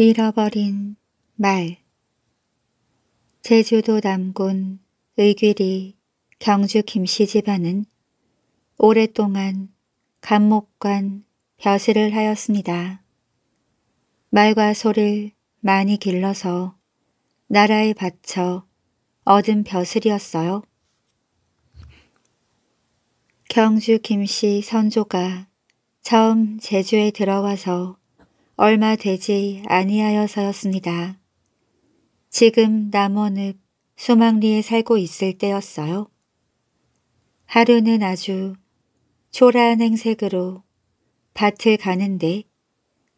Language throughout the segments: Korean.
잃어버린 말 제주도 남군 의귀리 경주 김씨 집안은 오랫동안 감목관 벼슬을 하였습니다. 말과 소를 많이 길러서 나라에 바쳐 얻은 벼슬이었어요. 경주 김씨 선조가 처음 제주에 들어와서 얼마 되지 아니하여서였습니다. 지금 남원읍 소망리에 살고 있을 때였어요. 하루는 아주 초라한 행색으로 밭을 가는데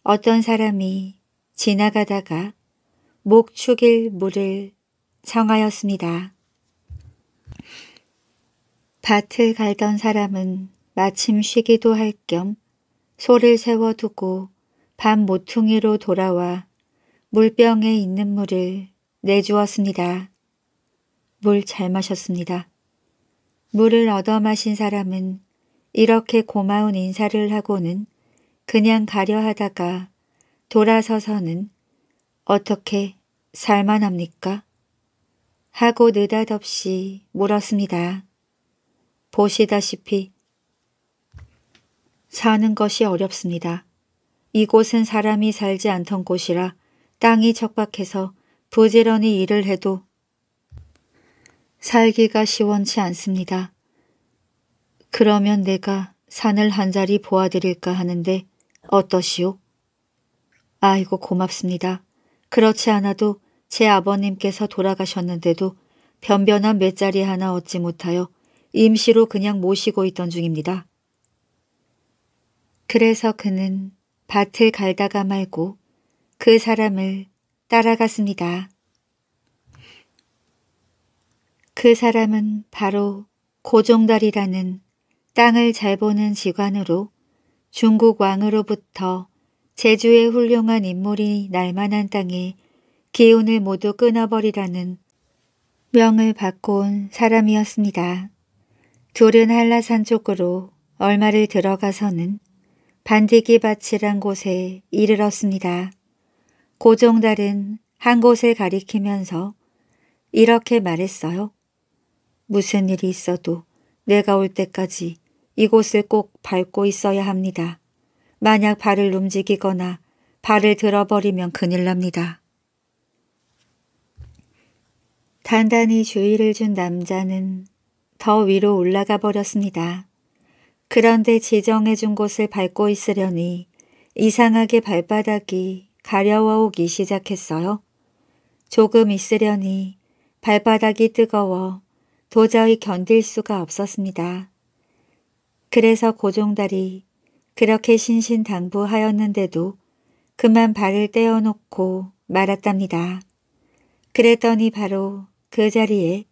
어떤 사람이 지나가다가 목축일 물을 청하였습니다. 밭을 갈던 사람은 마침 쉬기도 할 겸 소를 세워두고 밤 모퉁이로 돌아와 물병에 있는 물을 내주었습니다. 물 잘 마셨습니다. 물을 얻어 마신 사람은 이렇게 고마운 인사를 하고는 그냥 가려 하다가 돌아서서는 어떻게 살만합니까? 하고 느닷없이 물었습니다. 보시다시피 사는 것이 어렵습니다. 이곳은 사람이 살지 않던 곳이라 땅이 척박해서 부지런히 일을 해도 살기가 시원치 않습니다. 그러면 내가 산을 한 자리 보아드릴까 하는데 어떠시오? 아이고 고맙습니다. 그렇지 않아도 제 아버님께서 돌아가셨는데도 변변한 몇자리 하나 얻지 못하여 임시로 그냥 모시고 있던 중입니다. 그래서 그는 밭을 갈다가 말고 그 사람을 따라갔습니다. 그 사람은 바로 고종달이라는 땅을 잘 보는 지관으로 중국 왕으로부터 제주의 훌륭한 인물이 날만한 땅에 기운을 모두 끊어버리라는 명을 받고 온 사람이었습니다. 둘은 한라산 쪽으로 얼마를 들어가서는 반디기 밭이란 곳에 이르렀습니다. 고종달은 한 곳에 가리키면서 이렇게 말했어요. 무슨 일이 있어도 내가 올 때까지 이곳을 꼭 밟고 있어야 합니다. 만약 발을 움직이거나 발을 들어버리면 큰일 납니다. 단단히 주의를 준 남자는 더 위로 올라가 버렸습니다. 그런데 지정해 준 곳을 밟고 있으려니 이상하게 발바닥이 가려워오기 시작했어요. 조금 있으려니 발바닥이 뜨거워 도저히 견딜 수가 없었습니다. 그래서 고종달이 그렇게 신신당부하였는데도 그만 발을 떼어놓고 말았답니다. 그랬더니 바로 그 자리에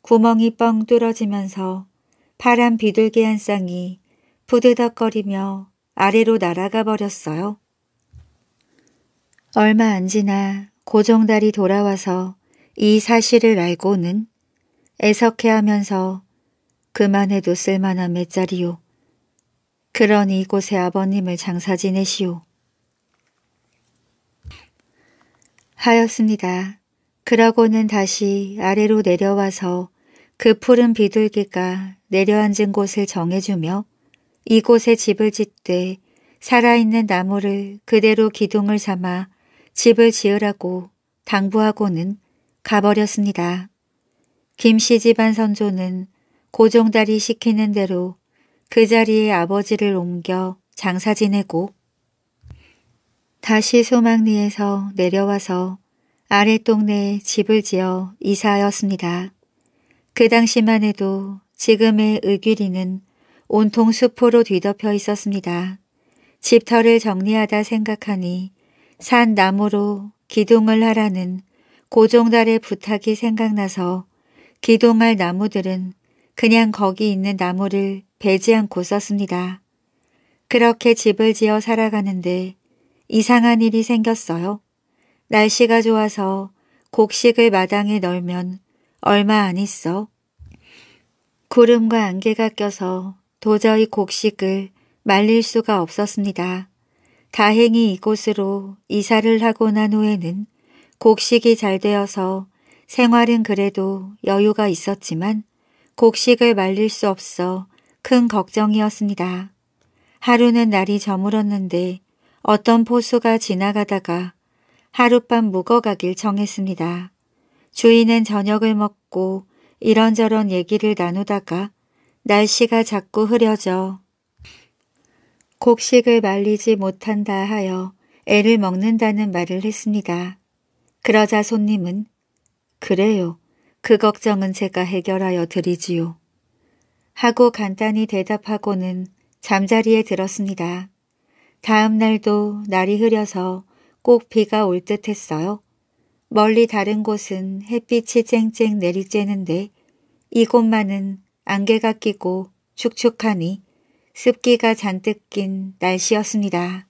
구멍이 뻥 뚫어지면서 파란 비둘기 한 쌍이 부드덕거리며 아래로 날아가 버렸어요. 얼마 안 지나 고정달이 돌아와서 이 사실을 알고는 애석해하면서 그만해도 쓸만한 맷자리요. 그러니 이곳에 아버님을 장사 지내시오. 하였습니다. 그러고는 다시 아래로 내려와서 그 푸른 비둘기가 내려앉은 곳을 정해주며 이곳에 집을 짓되 살아있는 나무를 그대로 기둥을 삼아 집을 지으라고 당부하고는 가버렸습니다. 김씨 집안 선조는 고종달이 시키는 대로 그 자리에 아버지를 옮겨 장사 지내고 다시 소망리에서 내려와서 아래 동네에 집을 지어 이사하였습니다. 그 당시만 해도 지금의 의귀리는 온통 수포로 뒤덮여 있었습니다. 집터를 정리하다 생각하니 산 나무로 기둥을 하라는 고종달의 부탁이 생각나서 기둥할 나무들은 그냥 거기 있는 나무를 베지 않고 썼습니다. 그렇게 집을 지어 살아가는데 이상한 일이 생겼어요. 날씨가 좋아서 곡식을 마당에 널면 얼마 안 있어 구름과 안개가 껴서 도저히 곡식을 말릴 수가 없었습니다. 다행히 이곳으로 이사를 하고 난 후에는 곡식이 잘 되어서 생활은 그래도 여유가 있었지만 곡식을 말릴 수 없어 큰 걱정이었습니다. 하루는 날이 저물었는데 어떤 포수가 지나가다가 하룻밤 묵어가길 정했습니다. 주인은 저녁을 먹고 이런저런 얘기를 나누다가 날씨가 자꾸 흐려져 곡식을 말리지 못한다 하여 애를 먹는다는 말을 했습니다. 그러자 손님은 그래요. 그 걱정은 제가 해결하여 드리지요. 하고 간단히 대답하고는 잠자리에 들었습니다. 다음 날도 날이 흐려서 꼭 비가 올 듯 했어요. 멀리 다른 곳은 햇빛이 쨍쨍 내리쬐는데 이곳만은 안개가 끼고 축축하니 습기가 잔뜩 낀 날씨였습니다.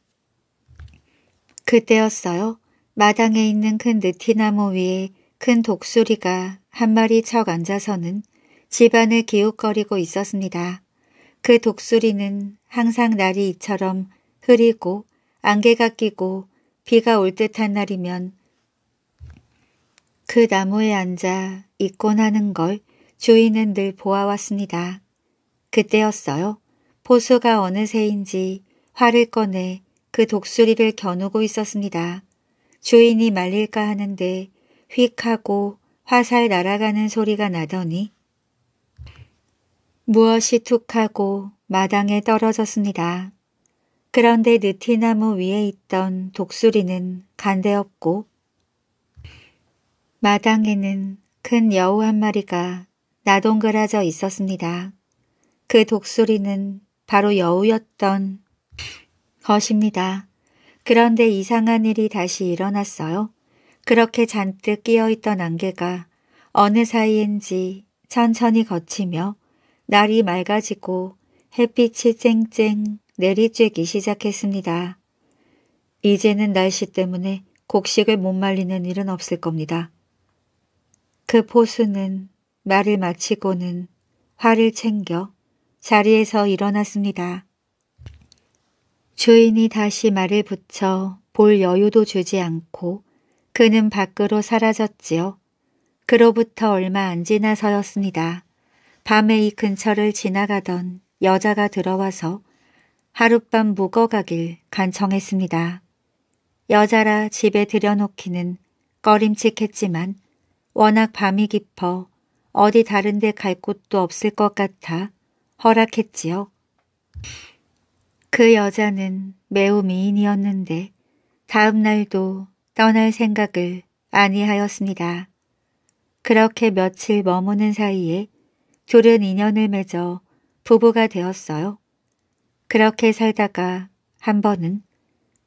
그때였어요. 마당에 있는 큰 느티나무 위에 큰 독수리가 한 마리 척 앉아서는 집안을 기웃거리고 있었습니다. 그 독수리는 항상 날이 이처럼 흐리고 안개가 끼고 비가 올 듯한 날이면 그 나무에 앉아 있곤 하는 걸 주인은 늘 보아왔습니다. 그때였어요. 포수가 어느새인지 활을 꺼내 그 독수리를 겨누고 있었습니다. 주인이 말릴까 하는데 휙 하고 화살 날아가는 소리가 나더니 무엇이 툭 하고 마당에 떨어졌습니다. 그런데 느티나무 위에 있던 독수리는 간대없고 마당에는 큰 여우 한 마리가 나동그라져 있었습니다. 그 독수리는 바로 여우였던 것입니다. 그런데 이상한 일이 다시 일어났어요. 그렇게 잔뜩 끼어있던 안개가 어느 사이인지 천천히 거치며 날이 맑아지고 햇빛이 쨍쨍 내리쬐기 시작했습니다. 이제는 날씨 때문에 곡식을 못 말리는 일은 없을 겁니다. 그포수는 말을 마치고는 화를 챙겨 자리에서 일어났습니다. 주인이 다시 말을 붙여 볼 여유도 주지 않고 그는 밖으로 사라졌지요. 그로부터 얼마 안 지나서였습니다. 밤에 이 근처를 지나가던 여자가 들어와서 하룻밤 묵어가길 간청했습니다. 여자라 집에 들여놓기는 꺼림칙했지만 워낙 밤이 깊어 어디 다른데 갈 곳도 없을 것 같아 허락했지요. 그 여자는 매우 미인이었는데 다음 날도 떠날 생각을 아니하였습니다. 그렇게 며칠 머무는 사이에 둘은 인연을 맺어 부부가 되었어요. 그렇게 살다가 한 번은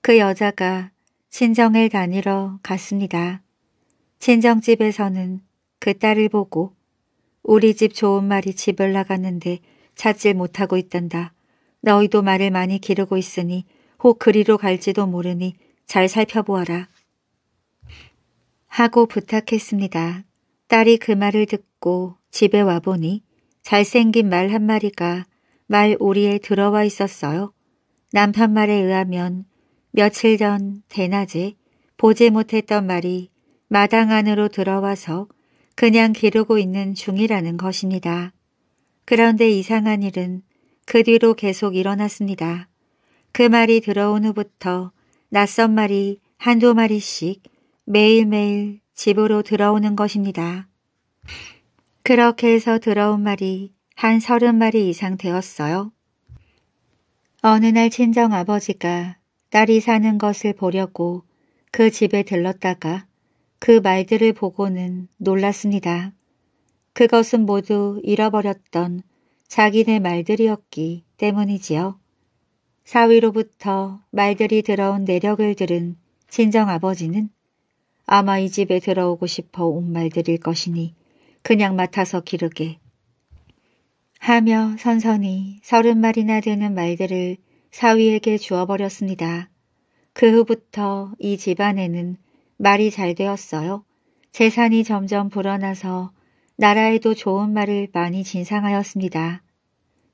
그 여자가 친정을 다니러 갔습니다. 친정집에서는 그 딸을 보고 우리 집 좋은 말이 집을 나갔는데 찾질 못하고 있단다. 너희도 말을 많이 기르고 있으니 혹 그리로 갈지도 모르니 잘 살펴보아라. 하고 부탁했습니다. 딸이 그 말을 듣고 집에 와보니 잘생긴 말 한 마리가 말우리에 들어와 있었어요. 남편 말에 의하면 며칠 전 대낮에 보지 못했던 말이 마당 안으로 들어와서 그냥 기르고 있는 중이라는 것입니다. 그런데 이상한 일은 그 뒤로 계속 일어났습니다. 그 말이 들어온 후부터 낯선 말이 한두 마리씩 매일매일 집으로 들어오는 것입니다. 그렇게 해서 들어온 말이 한 서른 마리 이상 되었어요. 어느 날 친정아버지가 딸이 사는 것을 보려고 그 집에 들렀다가 그 말들을 보고는 놀랐습니다. 그것은 모두 잃어버렸던 자기네 말들이었기 때문이지요. 사위로부터 말들이 들어온 내력을 들은 친정 아버지는 아마 이 집에 들어오고 싶어 온 말들일 것이니 그냥 맡아서 기르게 하며 선선히 서른 마리나 되는 말들을 사위에게 주어버렸습니다. 그 후부터 이 집안에는 말이 잘 되었어요. 재산이 점점 불어나서 나라에도 좋은 말을 많이 진상하였습니다.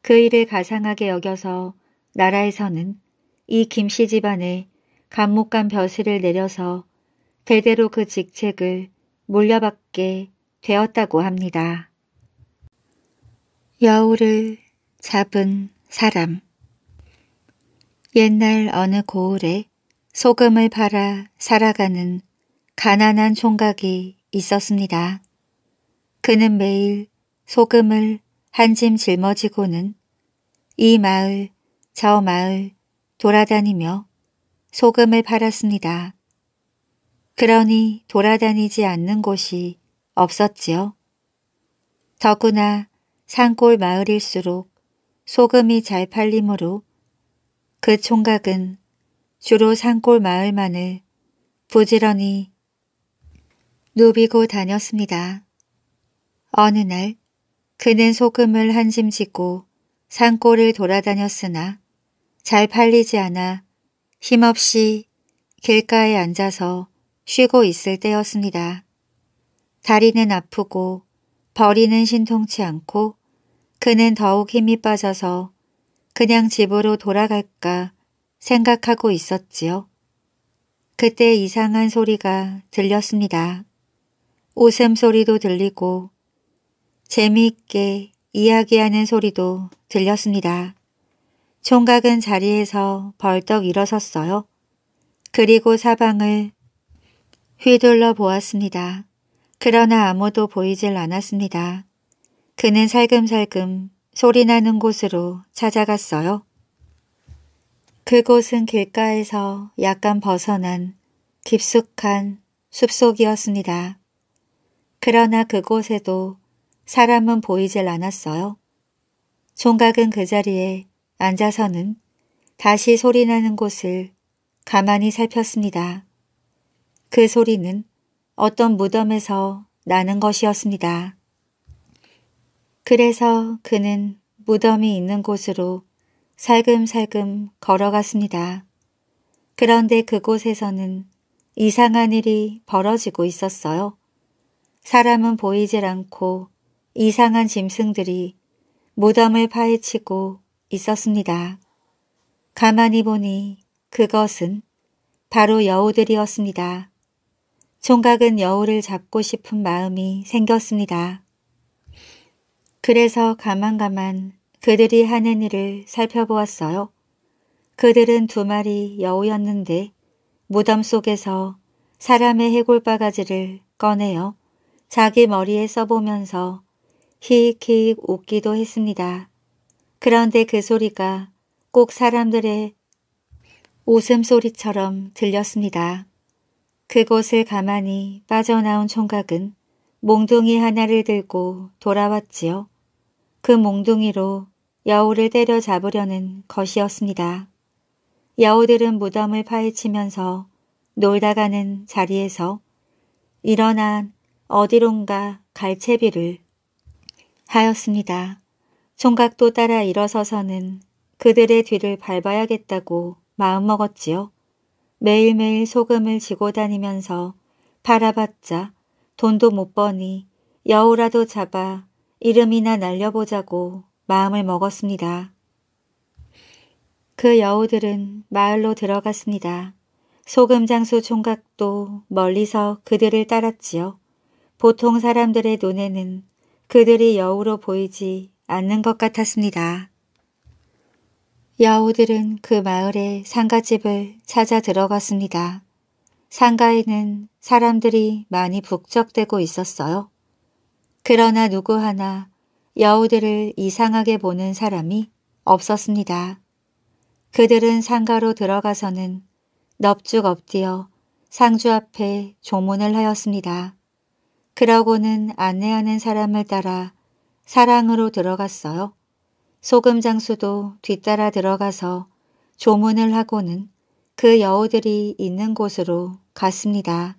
그 일을 가상하게 여겨서 나라에서는 이 김씨 집안에 감목간 벼슬을 내려서 대대로 그 직책을 물려받게 되었다고 합니다. 여우를 잡은 사람 옛날 어느 고을에 소금을 팔아 살아가는 가난한 총각이 있었습니다. 그는 매일 소금을 한 짐 짊어지고는 이 마을 저 마을 돌아다니며 소금을 팔았습니다. 그러니 돌아다니지 않는 곳이 없었지요. 더구나 산골 마을일수록 소금이 잘팔림으로그 총각은 주로 산골 마을만을 부지런히 누비고 다녔습니다. 어느 날 그는 소금을 한짐 짓고 산골을 돌아다녔으나 잘 팔리지 않아 힘없이 길가에 앉아서 쉬고 있을 때였습니다. 다리는 아프고 버리는 신통치 않고 그는 더욱 힘이 빠져서 그냥 집으로 돌아갈까 생각하고 있었지요. 그때 이상한 소리가 들렸습니다. 웃음소리도 들리고 재미있게 이야기하는 소리도 들렸습니다. 총각은 자리에서 벌떡 일어섰어요. 그리고 사방을 휘둘러 보았습니다. 그러나 아무도 보이질 않았습니다. 그는 살금살금 소리나는 곳으로 찾아갔어요. 그곳은 길가에서 약간 벗어난 깊숙한 숲속이었습니다. 그러나 그곳에도 사람은 보이질 않았어요. 총각은 그 자리에 앉아서는 다시 소리나는 곳을 가만히 살폈습니다. 그 소리는 어떤 무덤에서 나는 것이었습니다. 그래서 그는 무덤이 있는 곳으로 살금살금 걸어갔습니다. 그런데 그곳에서는 이상한 일이 벌어지고 있었어요. 사람은 보이질 않고 이상한 짐승들이 무덤을 파헤치고 있었습니다. 가만히 보니 그것은 바로 여우들이었습니다. 총각은 여우를 잡고 싶은 마음이 생겼습니다. 그래서 가만가만 그들이 하는 일을 살펴보았어요. 그들은 두 마리 여우였는데 무덤 속에서 사람의 해골 바가지를 꺼내요. 자기 머리에 써보면서 히익히익 웃기도 했습니다. 그런데 그 소리가 꼭 사람들의 웃음소리처럼 들렸습니다. 그곳을 가만히 빠져나온 총각은 몽둥이 하나를 들고 돌아왔지요. 그 몽둥이로 여우를 때려잡으려는 것이었습니다. 여우들은 무덤을 파헤치면서 놀다가는 자리에서 일어난 어디론가 갈 채비를 하였습니다. 총각도 따라 일어서서는 그들의 뒤를 밟아야겠다고 마음먹었지요. 매일매일 소금을 지고 다니면서 팔아봤자 돈도 못 버니 여우라도 잡아 이름이나 날려보자고 마음을 먹었습니다. 그 여우들은 마을로 들어갔습니다. 소금장수 총각도 멀리서 그들을 따랐지요. 보통 사람들의 눈에는 그들이 여우로 보이지 않는 것 같았습니다. 여우들은 그 마을의 상가집을 찾아 들어갔습니다. 상가에는 사람들이 많이 북적대고 있었어요. 그러나 누구 하나 여우들을 이상하게 보는 사람이 없었습니다. 그들은 상가로 들어가서는 넙죽 엎드려 상주 앞에 조문을 하였습니다. 그러고는 안내하는 사람을 따라 사랑으로 들어갔어요. 소금 장수도 뒤따라 들어가서 조문을 하고는 그 여우들이 있는 곳으로 갔습니다.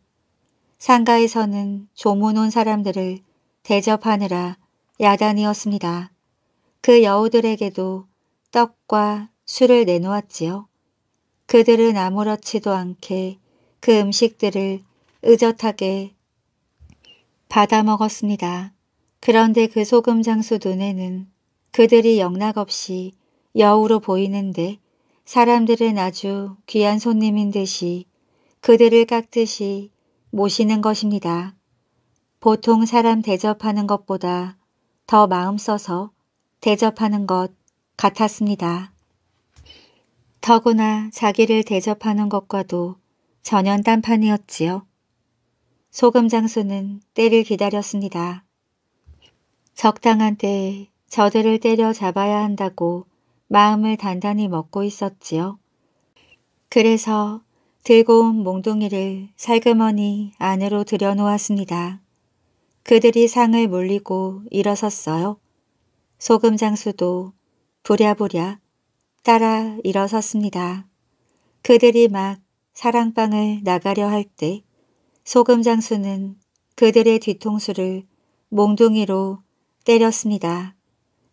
상가에서는 조문 온 사람들을 대접하느라 야단이었습니다. 그 여우들에게도 떡과 술을 내놓았지요. 그들은 아무렇지도 않게 그 음식들을 의젓하게 받아 먹었습니다. 그런데 그 소금 장수 눈에는 그들이 영락없이 여우로 보이는데 사람들은 아주 귀한 손님인 듯이 그들을 깎듯이 모시는 것입니다. 보통 사람 대접하는 것보다 더 마음 써서 대접하는 것 같았습니다. 더구나 자기를 대접하는 것과도 전연 딴판이었지요. 소금 장수는 때를 기다렸습니다. 적당한 때에 저들을 때려 잡아야 한다고 마음을 단단히 먹고 있었지요. 그래서 들고 온 몽둥이를 살그머니 안으로 들여놓았습니다. 그들이 상을 몰리고 일어섰어요. 소금 장수도 부랴부랴 따라 일어섰습니다. 그들이 막 사랑방을 나가려 할때 소금 장수는 그들의 뒤통수를 몽둥이로 때렸습니다.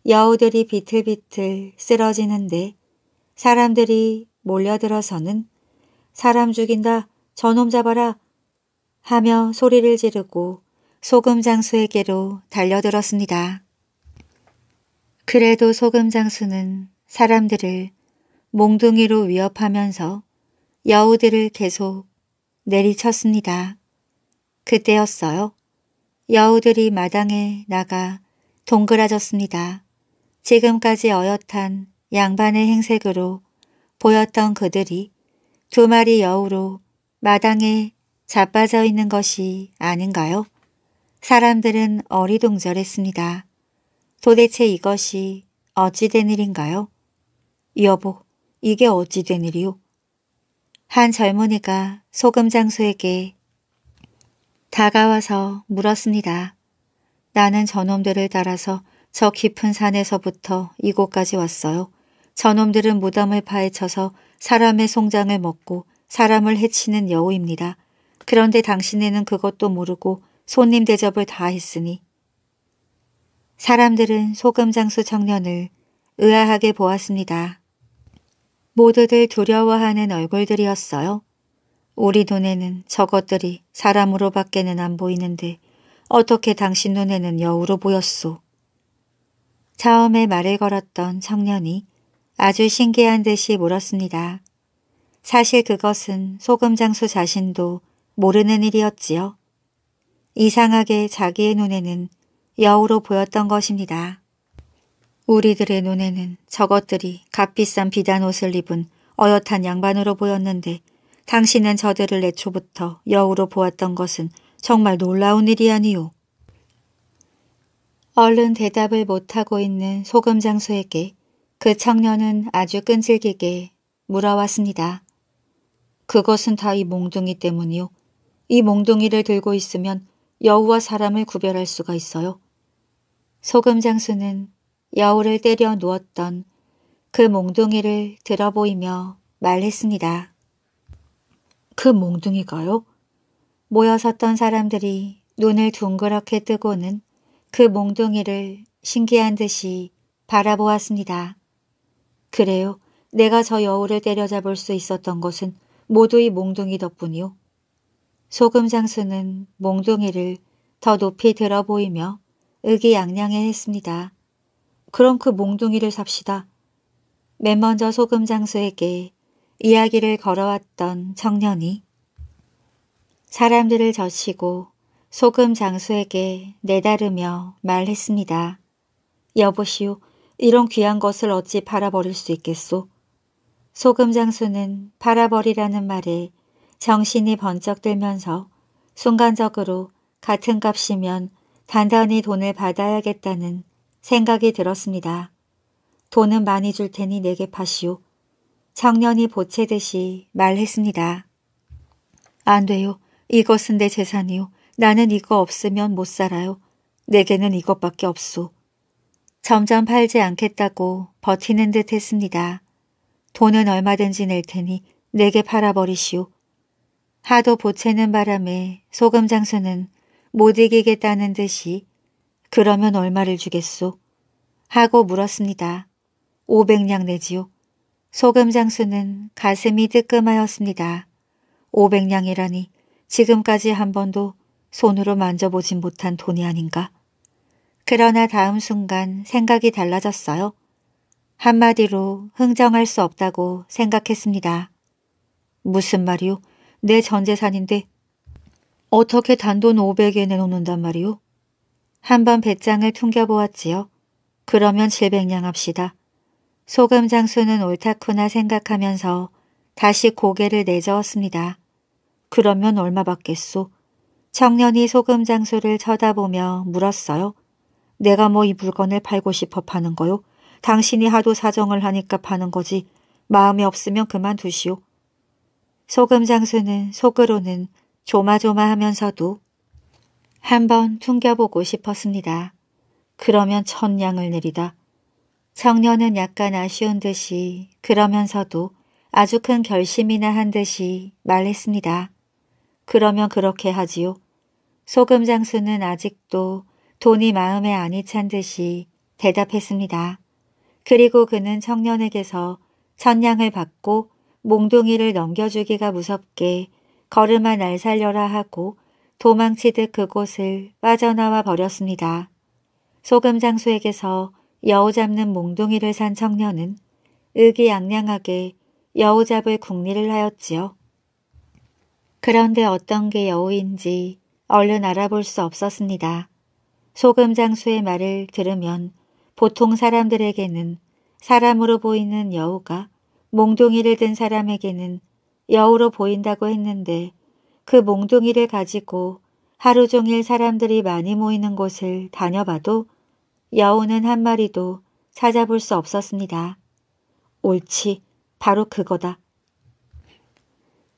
여우들이 비틀비틀 쓰러지는데 사람들이 몰려들어서는 사람 죽인다 저놈 잡아라 하며 소리를 지르고 소금 장수에게로 달려들었습니다. 그래도 소금 장수는 사람들을 몽둥이로 위협하면서 여우들을 계속 내리쳤습니다. 그때였어요. 여우들이 마당에 나가 동그라졌습니다. 지금까지 어엿한 양반의 행색으로 보였던 그들이 두 마리 여우로 마당에 자빠져 있는 것이 아닌가요? 사람들은 어리둥절했습니다. 도대체 이것이 어찌된 일인가요? 여보, 이게 어찌된 일이오? 한 젊은이가 소금 장수에게 다가와서 물었습니다. 나는 저놈들을 따라서 저 깊은 산에서부터 이곳까지 왔어요. 저놈들은 무덤을 파헤쳐서 사람의 송장을 먹고 사람을 해치는 여우입니다. 그런데 당신에는 그것도 모르고 손님 대접을 다 했으니 사람들은 소금 장수 청년을 의아하게 보았습니다. 모두들 두려워하는 얼굴들이었어요. 우리 눈에는 저것들이 사람으로밖에는 안 보이는데 어떻게 당신 눈에는 여우로 보였소? 처음에 말을 걸었던 청년이 아주 신기한 듯이 물었습니다. 사실 그것은 소금 장수 자신도 모르는 일이었지요. 이상하게 자기의 눈에는 여우로 보였던 것입니다. 우리들의 눈에는 저것들이 값비싼 비단 옷을 입은 어엿한 양반으로 보였는데 당신은 저들을 애초부터 여우로 보았던 것은 정말 놀라운 일이 아니오. 얼른 대답을 못하고 있는 소금 장수에게 그 청년은 아주 끈질기게 물어왔습니다. 그것은 다 이 몽둥이 때문이요. 이 몽둥이를 들고 있으면 여우와 사람을 구별할 수가 있어요. 소금 장수는 여우를 때려 누웠던 그 몽둥이를 들어보이며 말했습니다. 그 몽둥이가요? 모여 섰던 사람들이 눈을 둥그렇게 뜨고는 그 몽둥이를 신기한 듯이 바라보았습니다. 그래요. 내가 저 여우를 때려잡을 수 있었던 것은 모두 이 몽둥이 덕분이요. 소금 장수는 몽둥이를 더 높이 들어 보이며 의기양양해 했습니다. 그럼 그 몽둥이를 삽시다. 맨 먼저 소금 장수에게 이야기를 걸어왔던 청년이 사람들을 젖히고 소금 장수에게 내다르며 말했습니다. 여보시오, 이런 귀한 것을 어찌 팔아버릴 수 있겠소? 소금 장수는 팔아버리라는 말에 정신이 번쩍 들면서 순간적으로 같은 값이면 단단히 돈을 받아야겠다는 생각이 들었습니다. 돈은 많이 줄 테니 내게 파시오. 청년이 보채듯이 말했습니다. 안 돼요. 이것은 내 재산이요. 나는 이거 없으면 못 살아요. 내게는 이것밖에 없소. 점점 팔지 않겠다고 버티는 듯 했습니다. 돈은 얼마든지 낼 테니 내게 팔아버리시오. 하도 보채는 바람에 소금 장수는 못 이기겠다는 듯이 그러면 얼마를 주겠소? 하고 물었습니다. 500냥 내지요. 소금 장수는 가슴이 뜨끔하였습니다. 500냥이라니 지금까지 한 번도 손으로 만져보진 못한 돈이 아닌가. 그러나 다음 순간 생각이 달라졌어요. 한마디로 흥정할 수 없다고 생각했습니다. 무슨 말이오내 전재산인데 어떻게 단돈 500에 내놓는단 말이오 한 번 배짱을 퉁겨보았지요. 그러면 700냥 합시다. 소금 장수는 옳다구나 생각하면서 다시 고개를 내저었습니다. 그러면 얼마 받겠소? 청년이 소금 장수를 쳐다보며 물었어요. 내가 뭐 이 물건을 팔고 싶어 파는 거요? 당신이 하도 사정을 하니까 파는 거지. 마음이 없으면 그만두시오. 소금 장수는 속으로는 조마조마하면서도 한번 퉁겨보고 싶었습니다. 그러면 천냥을 내리다. 청년은 약간 아쉬운 듯이 그러면서도 아주 큰 결심이나 한 듯이 말했습니다. 그러면 그렇게 하지요. 소금 장수는 아직도 돈이 마음에 안이 찬 듯이 대답했습니다. 그리고 그는 청년에게서 천냥을 받고 몽둥이를 넘겨주기가 무섭게 걸음아 날 살려라 하고 도망치듯 그곳을 빠져나와 버렸습니다. 소금 장수에게서 여우 잡는 몽둥이를 산 청년은 의기양양하게 여우 잡을 궁리를 하였지요. 그런데 어떤 게 여우인지 얼른 알아볼 수 없었습니다. 소금 장수의 말을 들으면 보통 사람들에게는 사람으로 보이는 여우가 몽둥이를 든 사람에게는 여우로 보인다고 했는데 그 몽둥이를 가지고 하루 종일 사람들이 많이 모이는 곳을 다녀봐도 여우는 한 마리도 찾아볼 수 없었습니다. 옳지, 바로 그거다.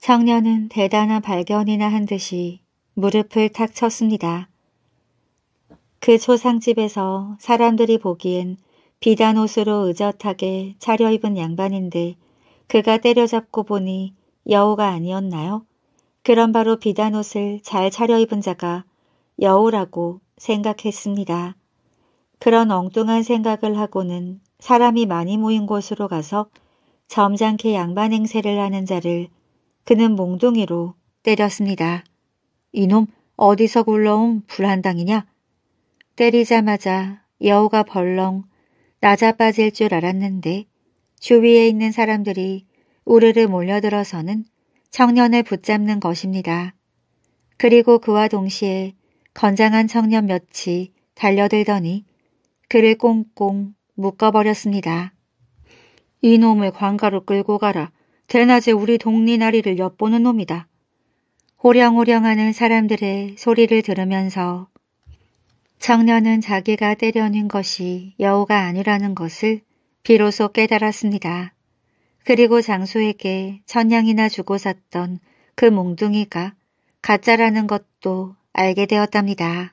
청년은 대단한 발견이나 한 듯이 무릎을 탁 쳤습니다. 그 초상집에서 사람들이 보기엔 비단 옷으로 의젓하게 차려입은 양반인데 그가 때려잡고 보니 여우가 아니었나요? 그럼 바로 비단 옷을 잘 차려입은 자가 여우라고 생각했습니다. 그런 엉뚱한 생각을 하고는 사람이 많이 모인 곳으로 가서 점잖게 양반 행세를 하는 자를 그는 몽둥이로 때렸습니다. 이놈 어디서 굴러온 불한당이냐? 때리자마자 여우가 벌렁 나자 빠질 줄 알았는데 주위에 있는 사람들이 우르르 몰려들어서는 청년을 붙잡는 것입니다. 그리고 그와 동시에 건장한 청년 몇이 달려들더니 그를 꽁꽁 묶어버렸습니다. 이놈을 광가로 끌고 가라. 대낮에 우리 동리나리를 엿보는 놈이다. 호령호령하는 사람들의 소리를 들으면서 청년은 자기가 때려낸 것이 여우가 아니라는 것을 비로소 깨달았습니다. 그리고 장수에게 천냥이나 주고 샀던 그 몽둥이가 가짜라는 것도 알게 되었답니다.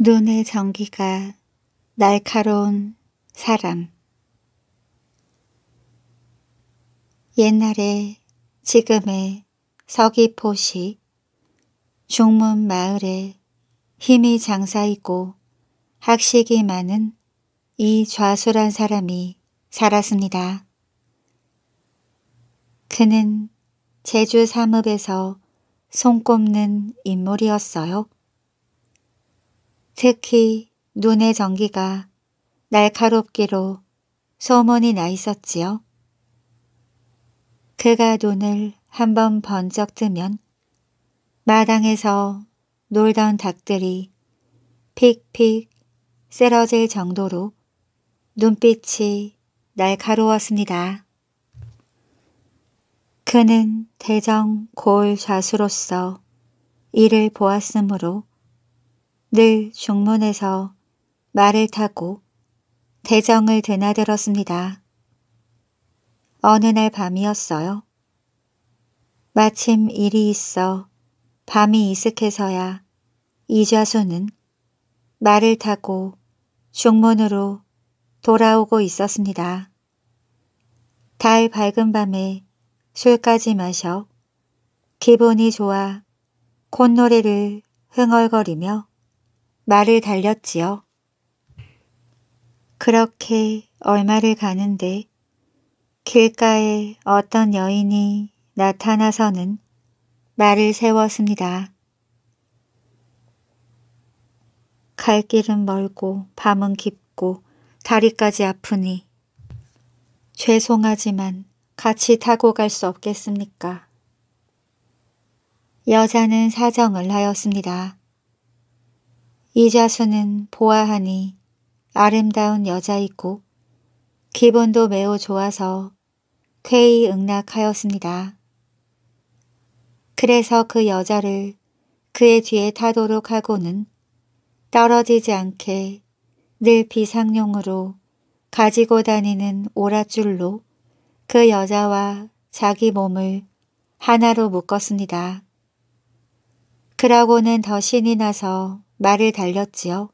눈의 전기가 날카로운 사람 옛날에 지금의 서귀포시 중문 마을에 힘이 장사이고 학식이 많은 이 좌수란 사람이 살았습니다. 그는 제주 삼읍에서 손꼽는 인물이었어요. 특히 눈의 전기가 날카롭기로 소문이 나 있었지요. 그가 눈을 한 번 번쩍 뜨면 마당에서 놀던 닭들이 픽픽 쓰러질 정도로 눈빛이 날카로웠습니다. 그는 대정 골을 좌수로서 이를 보았으므로 늘 중문에서 말을 타고 대정을 드나들었습니다. 어느 날 밤이었어요. 마침 일이 있어 밤이 이슥해서야 이좌수는 말을 타고 중문으로 돌아오고 있었습니다. 달 밝은 밤에 술까지 마셔 기분이 좋아 콧노래를 흥얼거리며 말을 달렸지요. 그렇게 얼마를 가는데 길가에 어떤 여인이 나타나서는 말을 세웠습니다. 갈 길은 멀고 밤은 깊고 다리까지 아프니 죄송하지만 같이 타고 갈 수 없겠습니까? 여자는 사정을 하였습니다. 이 자수는 보아하니 아름다운 여자이고 기본도 매우 좋아서 쾌히 응낙하였습니다. 그래서 그 여자를 그의 뒤에 타도록 하고는 떨어지지 않게 늘 비상용으로 가지고 다니는 오랏줄로 그 여자와 자기 몸을 하나로 묶었습니다. 그러고는 더 신이 나서 말을 달렸지요.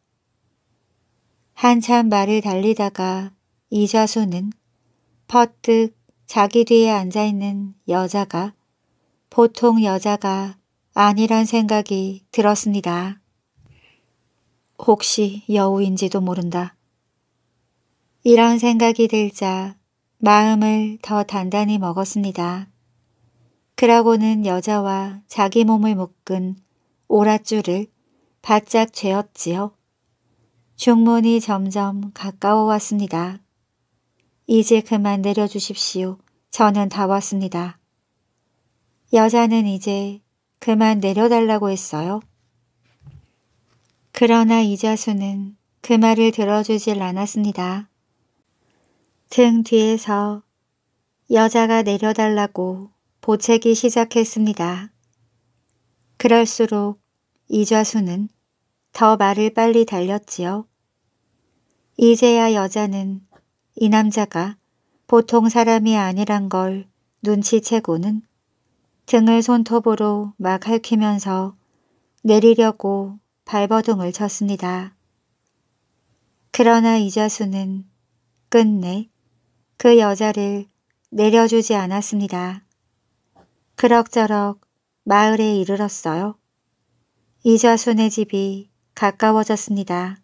한참 말을 달리다가 이좌수는 퍼뜩 자기 뒤에 앉아있는 여자가 보통 여자가 아니란 생각이 들었습니다. 혹시 여우인지도 모른다. 이런 생각이 들자 마음을 더 단단히 먹었습니다. 그러고는 여자와 자기 몸을 묶은 오랏줄을 바짝 죄었지요. 중문이 점점 가까워 왔습니다. 이제 그만 내려주십시오. 저는 다 왔습니다. 여자는 이제 그만 내려달라고 했어요. 그러나 이자수는 그 말을 들어주질 않았습니다. 등 뒤에서 여자가 내려달라고 보채기 시작했습니다. 그럴수록 이좌수는 더 말을 빨리 달렸지요. 이제야 여자는 이 남자가 보통 사람이 아니란 걸 눈치채고는 등을 손톱으로 막 핥히면서 내리려고 발버둥을 쳤습니다. 그러나 이자수는 끝내 그 여자를 내려주지 않았습니다. 그럭저럭 마을에 이르렀어요. 이자순의 집이 가까워졌습니다.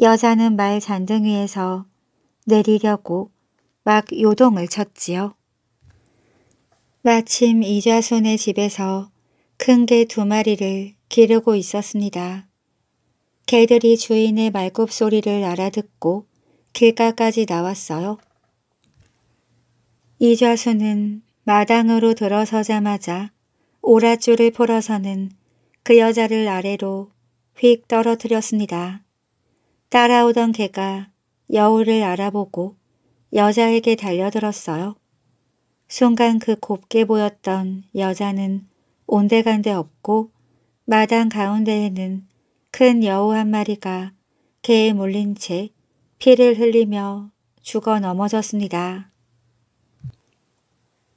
여자는 말 잔등 위에서 내리려고 막 요동을 쳤지요. 마침 이좌손의 집에서 큰 개 두 마리를 기르고 있었습니다. 개들이 주인의 말굽소리를 알아듣고 길가까지 나왔어요. 이좌수는 마당으로 들어서자마자 오랏줄을 풀어서는 그 여자를 아래로 휙 떨어뜨렸습니다. 따라오던 개가 여우를 알아보고 여자에게 달려들었어요. 순간 그 곱게 보였던 여자는 온데간데 없고 마당 가운데에는 큰 여우 한 마리가 개에 물린 채 피를 흘리며 죽어 넘어졌습니다.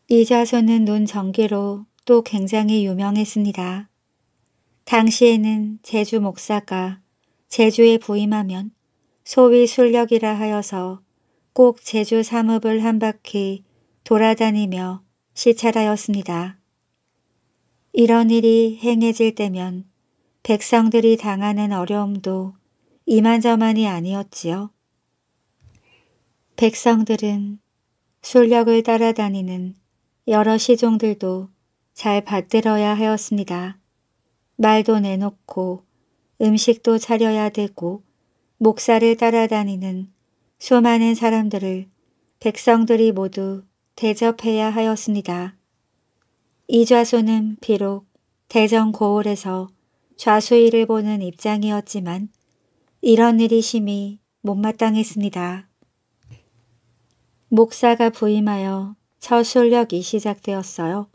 이 자수는 눈 전기로 또 굉장히 유명했습니다. 당시에는 제주 목사가 제주에 부임하면 소위 술력이라 하여서 꼭 제주 사읍을한 바퀴 돌아다니며 시찰하였습니다. 이런 일이 행해질 때면 백성들이 당하는 어려움도 이만저만이 아니었지요. 백성들은 술력을 따라다니는 여러 시종들도 잘 받들어야 하였습니다. 말도 내놓고 음식도 차려야 되고 목사를 따라다니는 수많은 사람들을 백성들이 모두 대접해야 하였습니다. 이 좌수는 비록 대전 고을에서 좌수일을 보는 입장이었지만 이런 일이 심히 못마땅했습니다. 목사가 부임하여 첫술력이 시작되었어요.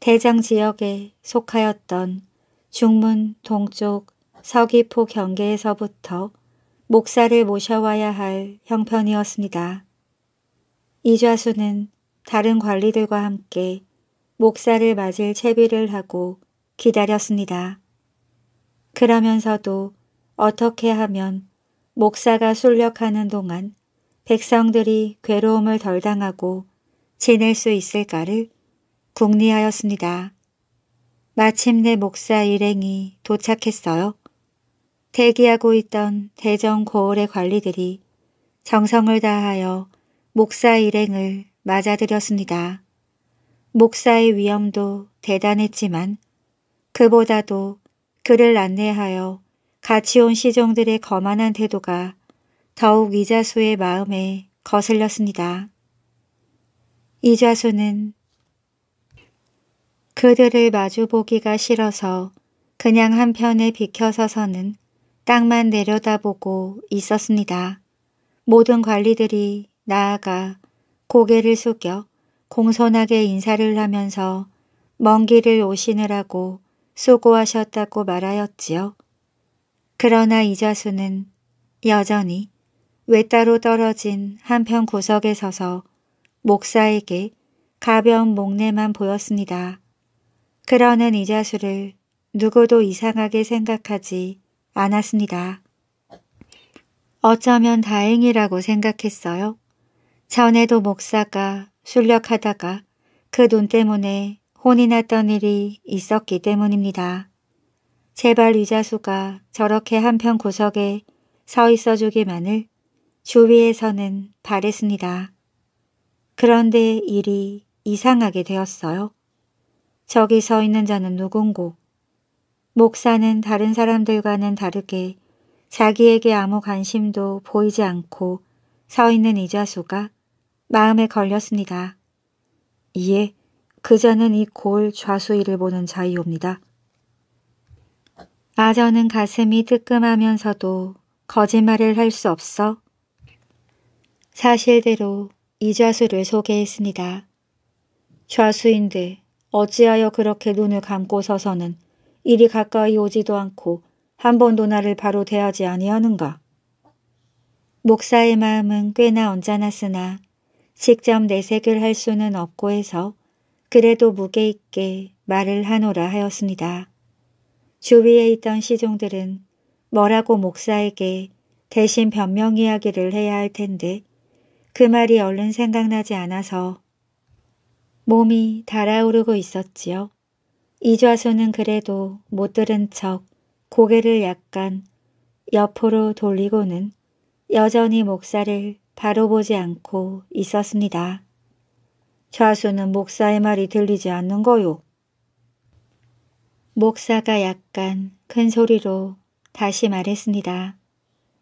대장 지역에 속하였던 중문 동쪽 서귀포 경계에서부터 목사를 모셔와야 할 형편이었습니다. 이좌수는 다른 관리들과 함께 목사를 맞을 채비를 하고 기다렸습니다. 그러면서도 어떻게 하면 목사가 술력하는 동안 백성들이 괴로움을 덜 당하고 지낼 수 있을까를 궁리하였습니다. 마침내 목사 일행이 도착했어요. 대기하고 있던 대전 고을의 관리들이 정성을 다하여 목사 일행을 맞아들였습니다. 목사의 위험도 대단했지만 그보다도 그를 안내하여 같이 온 시종들의 거만한 태도가 더욱 이자수의 마음에 거슬렸습니다. 이자수는 그들을 마주보기가 싫어서 그냥 한편에 비켜서서는 땅만 내려다보고 있었습니다. 모든 관리들이 나아가 고개를 숙여 공손하게 인사를 하면서 먼 길을 오시느라고 수고하셨다고 말하였지요. 그러나 이자수는 여전히 외따로 떨어진 한편 구석에 서서 목사에게 가벼운 목례만 보였습니다. 그러는 이자수를 누구도 이상하게 생각하지 않았습니다. 어쩌면 다행이라고 생각했어요. 전에도 목사가 술력하다가 그 돈 때문에 혼이 났던 일이 있었기 때문입니다. 제발 이자수가 저렇게 한편 구석에 서 있어주기만을 주위에서는 바랬습니다. 그런데 일이 이상하게 되었어요. 저기 서 있는 자는 누군고. 목사는 다른 사람들과는 다르게 자기에게 아무 관심도 보이지 않고 서 있는 이자수가 마음에 걸렸습니다. 이에 그자는 이 골 좌수위를 보는 자이옵니다. 아저는 가슴이 뜨끔하면서도 거짓말을 할 수 없어 사실대로 이 좌수를 소개했습니다. 좌수인데 어찌하여 그렇게 눈을 감고 서서는 이리 가까이 오지도 않고 한 번도 나를 바로 대하지 아니하는가. 목사의 마음은 꽤나 언짢았으나 직접 내색을 할 수는 없고 해서 그래도 무게 있게 말을 하노라 하였습니다. 주위에 있던 시종들은 뭐라고 목사에게 대신 변명 이야기를 해야 할 텐데 그 말이 얼른 생각나지 않아서 몸이 달아오르고 있었지요. 이좌수는 그래도 못 들은 척 고개를 약간 옆으로 돌리고는 여전히 목사를 바로 보지 않고 있었습니다. 좌수는 목사의 말이 들리지 않는 거요. 목사가 약간 큰 소리로 다시 말했습니다.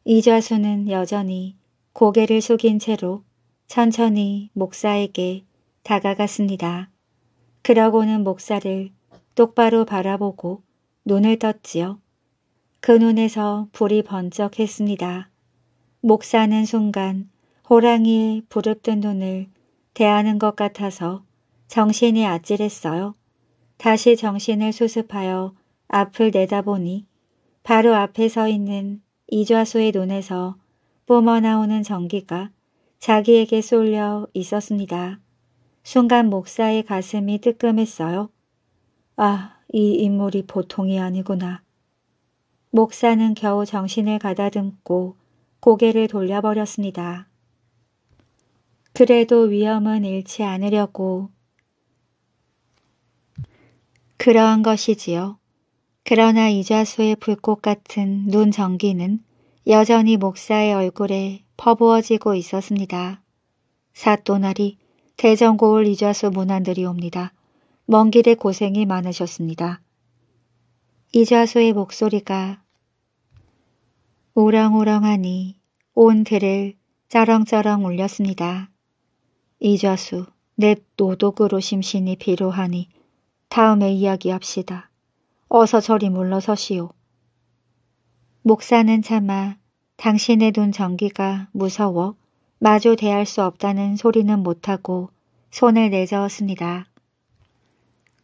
이좌수는 여전히 고개를 숙인 채로 천천히 목사에게 다가갔습니다. 그러고는 목사를 똑바로 바라보고 눈을 떴지요. 그 눈에서 불이 번쩍했습니다. 목사는 순간 호랑이의 부릅뜬 눈을 대하는 것 같아서 정신이 아찔했어요. 다시 정신을 수습하여 앞을 내다보니 바로 앞에 서 있는 이좌수의 눈에서 뿜어나오는 전기가 자기에게 쏠려 있었습니다. 순간 목사의 가슴이 뜨끔했어요. 아, 이 인물이 보통이 아니구나. 목사는 겨우 정신을 가다듬고 고개를 돌려버렸습니다. 그래도 위험은 잃지 않으려고 그러한 것이지요. 그러나 이좌수의 불꽃 같은 눈 전기는 여전히 목사의 얼굴에 퍼부어지고 있었습니다. 사또나리 대전고을 이좌수 문안들이 옵니다. 먼 길에 고생이 많으셨습니다. 이좌수의 목소리가 우렁우렁하니온 들을 짜렁짜렁 울렸습니다. 이좌수, 내 노독으로 심신이 비로하니 다음에 이야기합시다. 어서 저리 물러서시오. 목사는 차마 당신의 눈 전기가 무서워 마주 대할 수 없다는 소리는 못하고 손을 내저었습니다.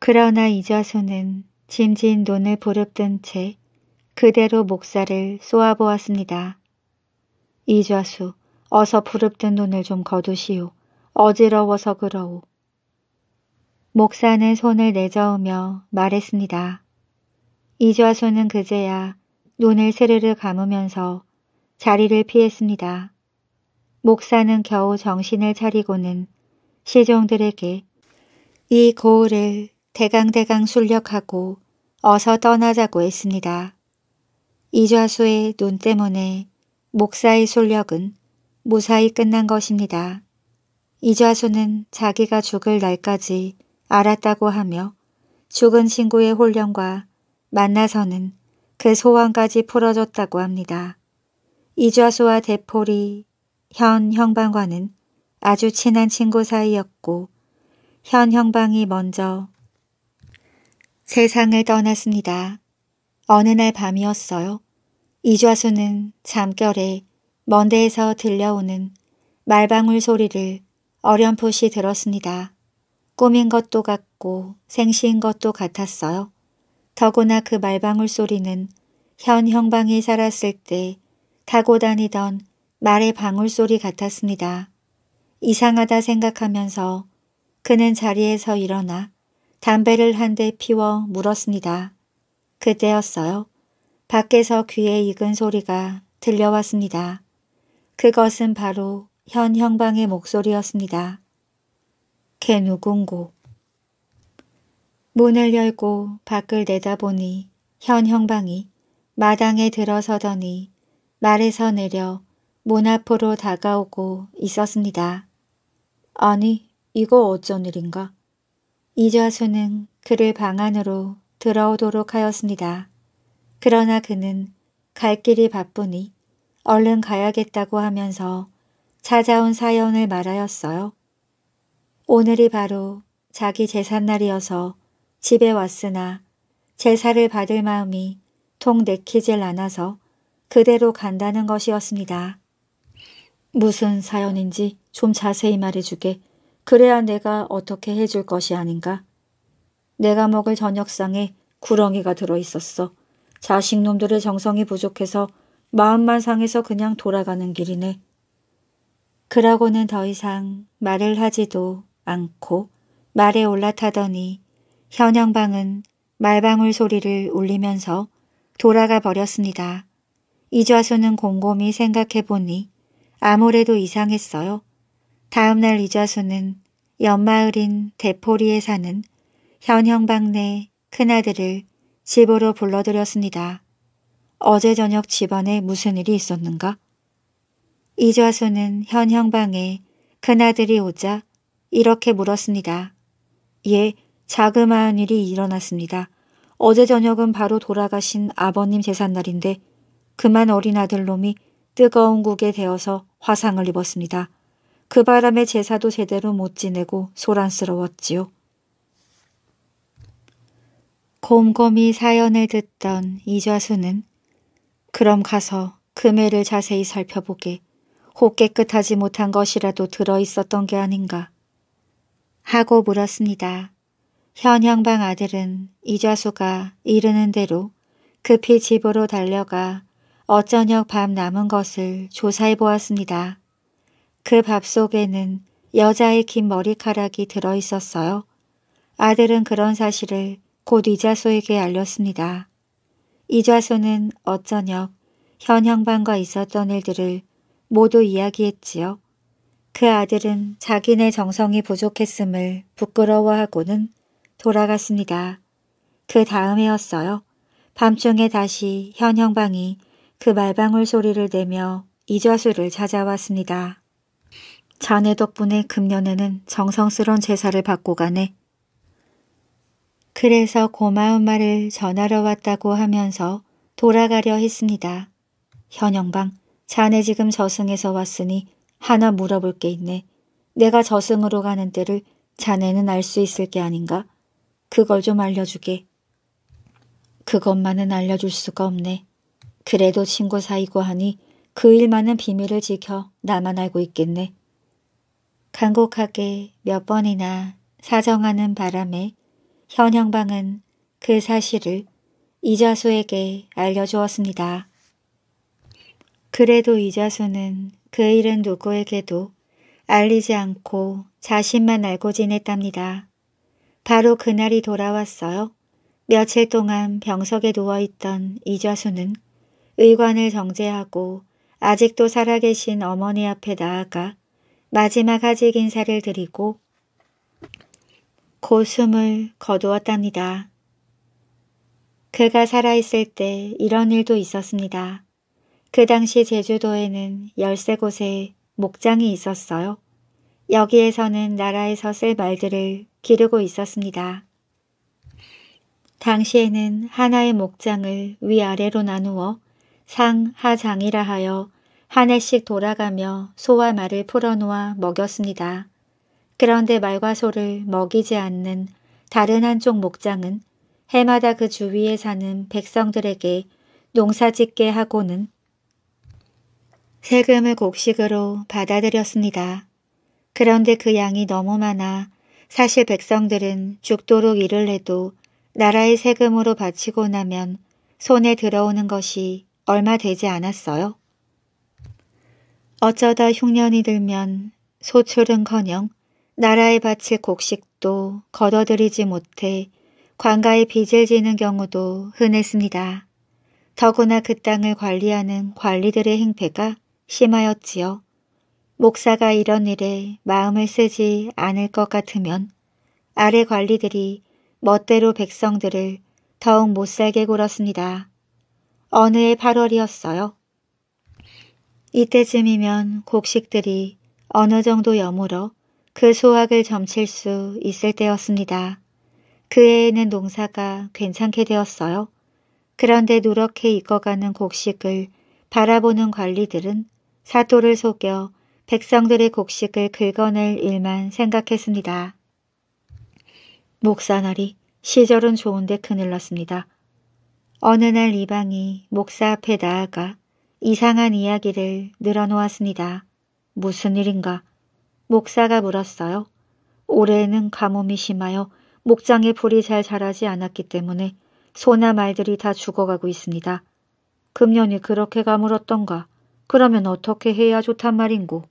그러나 이좌수는 짐진 눈을 부릅뜬 채 그대로 목살을 쏘아보았습니다. 이좌수, 어서 부릅뜬 눈을 좀 거두시오. 어지러워서 그러오. 목사는 손을 내저으며 말했습니다. 이좌수는 그제야 눈을 스르르 감으면서 자리를 피했습니다. 목사는 겨우 정신을 차리고는 시종들에게 이 고을을 대강대강 술력하고 어서 떠나자고 했습니다. 이좌수의 눈 때문에 목사의 술력은 무사히 끝난 것입니다. 이좌수는 자기가 죽을 날까지 알았다고 하며 죽은 친구의 혼령과 만나서는 그 소원까지 풀어줬다고 합니다. 이좌수와 대폴이 현 형방과는 아주 친한 친구 사이였고 현 형방이 먼저 세상을 떠났습니다. 어느 날 밤이었어요. 이좌수는 잠결에 먼 데에서 들려오는 말방울 소리를 어렴풋이 들었습니다. 꿈인 것도 같고 생시인 것도 같았어요. 더구나 그 말방울 소리는 현 형방이 살았을 때 타고 다니던 말의 방울소리 같았습니다. 이상하다 생각하면서 그는 자리에서 일어나 담배를 한 대 피워 물었습니다. 그때였어요. 밖에서 귀에 익은 소리가 들려왔습니다. 그것은 바로 현 형방의 목소리였습니다. 걔 누군고. 문을 열고 밖을 내다보니 현 형방이 마당에 들어서더니 말에서 내려 문 앞으로 다가오고 있었습니다. 아니, 이거 어쩐 일인가? 이좌수는 그를 방 안으로 들어오도록 하였습니다. 그러나 그는 갈 길이 바쁘니 얼른 가야겠다고 하면서 찾아온 사연을 말하였어요. 오늘이 바로 자기 제삿날이어서 집에 왔으나 제사를 받을 마음이 통 내키질 않아서 그대로 간다는 것이었습니다. 무슨 사연인지 좀 자세히 말해주게. 그래야 내가 어떻게 해줄 것이 아닌가. 내가 먹을 저녁상에 구렁이가 들어있었어. 자식놈들의 정성이 부족해서 마음만 상해서 그냥 돌아가는 길이네. 그러고는 더 이상 말을 하지도 않고 말에 올라타더니 현영방은 말방울 소리를 울리면서 돌아가 버렸습니다. 이좌수는 곰곰이 생각해보니 아무래도 이상했어요. 다음날 이좌수는 옆마을인 대포리에 사는 현형방네 큰아들을 집으로 불러들였습니다. 어제 저녁 집안에 무슨 일이 있었는가? 이좌수는 현형방에 큰아들이 오자 이렇게 물었습니다. 예, 자그마한 일이 일어났습니다. 어제 저녁은 바로 돌아가신 아버님 재산날인데 그만 어린 아들놈이 뜨거운 국에 데어서 화상을 입었습니다. 그 바람에 제사도 제대로 못 지내고 소란스러웠지요. 곰곰이 사연을 듣던 이좌수는 그럼 가서 금해를 자세히 살펴보게 혹 깨끗하지 못한 것이라도 들어있었던 게 아닌가 하고 물었습니다. 현영방 아들은 이좌수가 이르는 대로 급히 집으로 달려가 어쩌녁밥 남은 것을 조사해 보았습니다. 그 밥 속에는 여자의 긴 머리카락이 들어 있었어요. 아들은 그런 사실을 곧 이자소에게 알렸습니다. 이자소는 어쩌녁 현영반과 있었던 일들을 모두 이야기했지요. 그 아들은 자기네 정성이 부족했음을 부끄러워하고는 돌아갔습니다. 그 다음에였어요. 밤중에 다시 현영방이 그 말방울 소리를 내며 이좌수를 찾아왔습니다. 자네 덕분에 금년에는 정성스런 제사를 받고 가네. 그래서 고마운 말을 전하러 왔다고 하면서 돌아가려 했습니다. 현영방, 자네 지금 저승에서 왔으니 하나 물어볼 게 있네. 내가 저승으로 가는 때를 자네는 알 수 있을 게 아닌가? 그걸 좀 알려주게. 그것만은 알려줄 수가 없네. 그래도 친구 사이고 하니 그 일만은 비밀을 지켜 나만 알고 있겠네. 간곡하게 몇 번이나 사정하는 바람에 현영방은 그 사실을 이자수에게 알려주었습니다. 그래도 이자수는 그 일은 누구에게도 알리지 않고 자신만 알고 지냈답니다. 바로 그날이 돌아왔어요. 며칠 동안 병석에 누워있던 이자수는 의관을 정제하고 아직도 살아계신 어머니 앞에 나아가 마지막 하직 인사를 드리고 고숨을 거두었답니다. 그가 살아있을 때 이런 일도 있었습니다. 그 당시 제주도에는 열세 곳에 목장이 있었어요. 여기에서는 나라에서 쓸 말들을 기르고 있었습니다. 당시에는 하나의 목장을 위아래로 나누어 상하장이라 하여 한 해씩 돌아가며 소와 말을 풀어놓아 먹였습니다. 그런데 말과 소를 먹이지 않는 다른 한쪽 목장은 해마다 그 주위에 사는 백성들에게 농사짓게 하고는 세금을 곡식으로 받아들였습니다. 그런데 그 양이 너무 많아 사실 백성들은 죽도록 일을 해도 나라의 세금으로 바치고 나면 손에 들어오는 것이 얼마 되지 않았어요. 어쩌다 흉년이 들면 소출은커녕 나라에 바칠 곡식도 걷어들이지 못해 관가에 빚을 지는 경우도 흔했습니다. 더구나 그 땅을 관리하는 관리들의 행패가 심하였지요. 목사가 이런 일에 마음을 쓰지 않을 것 같으면 아래 관리들이 멋대로 백성들을 더욱 못살게 굴었습니다. 어느 해 8월이었어요. 이때쯤이면 곡식들이 어느 정도 여물어 그소확을 점칠 수 있을 때였습니다. 그 해에는 농사가 괜찮게 되었어요. 그런데 누렇게 익어가는 곡식을 바라보는 관리들은 사도를 속여 백성들의 곡식을 긁어낼 일만 생각했습니다. 목사나리, 시절은 좋은데 큰일 났습니다. 어느 날 이방이 목사 앞에 나아가 이상한 이야기를 늘어놓았습니다. 무슨 일인가? 목사가 물었어요. 올해에는 가뭄이 심하여 목장에 불이 잘 자라지 않았기 때문에 소나 말들이 다 죽어가고 있습니다. 금년이 그렇게 가물었던가? 그러면 어떻게 해야 좋단 말인고?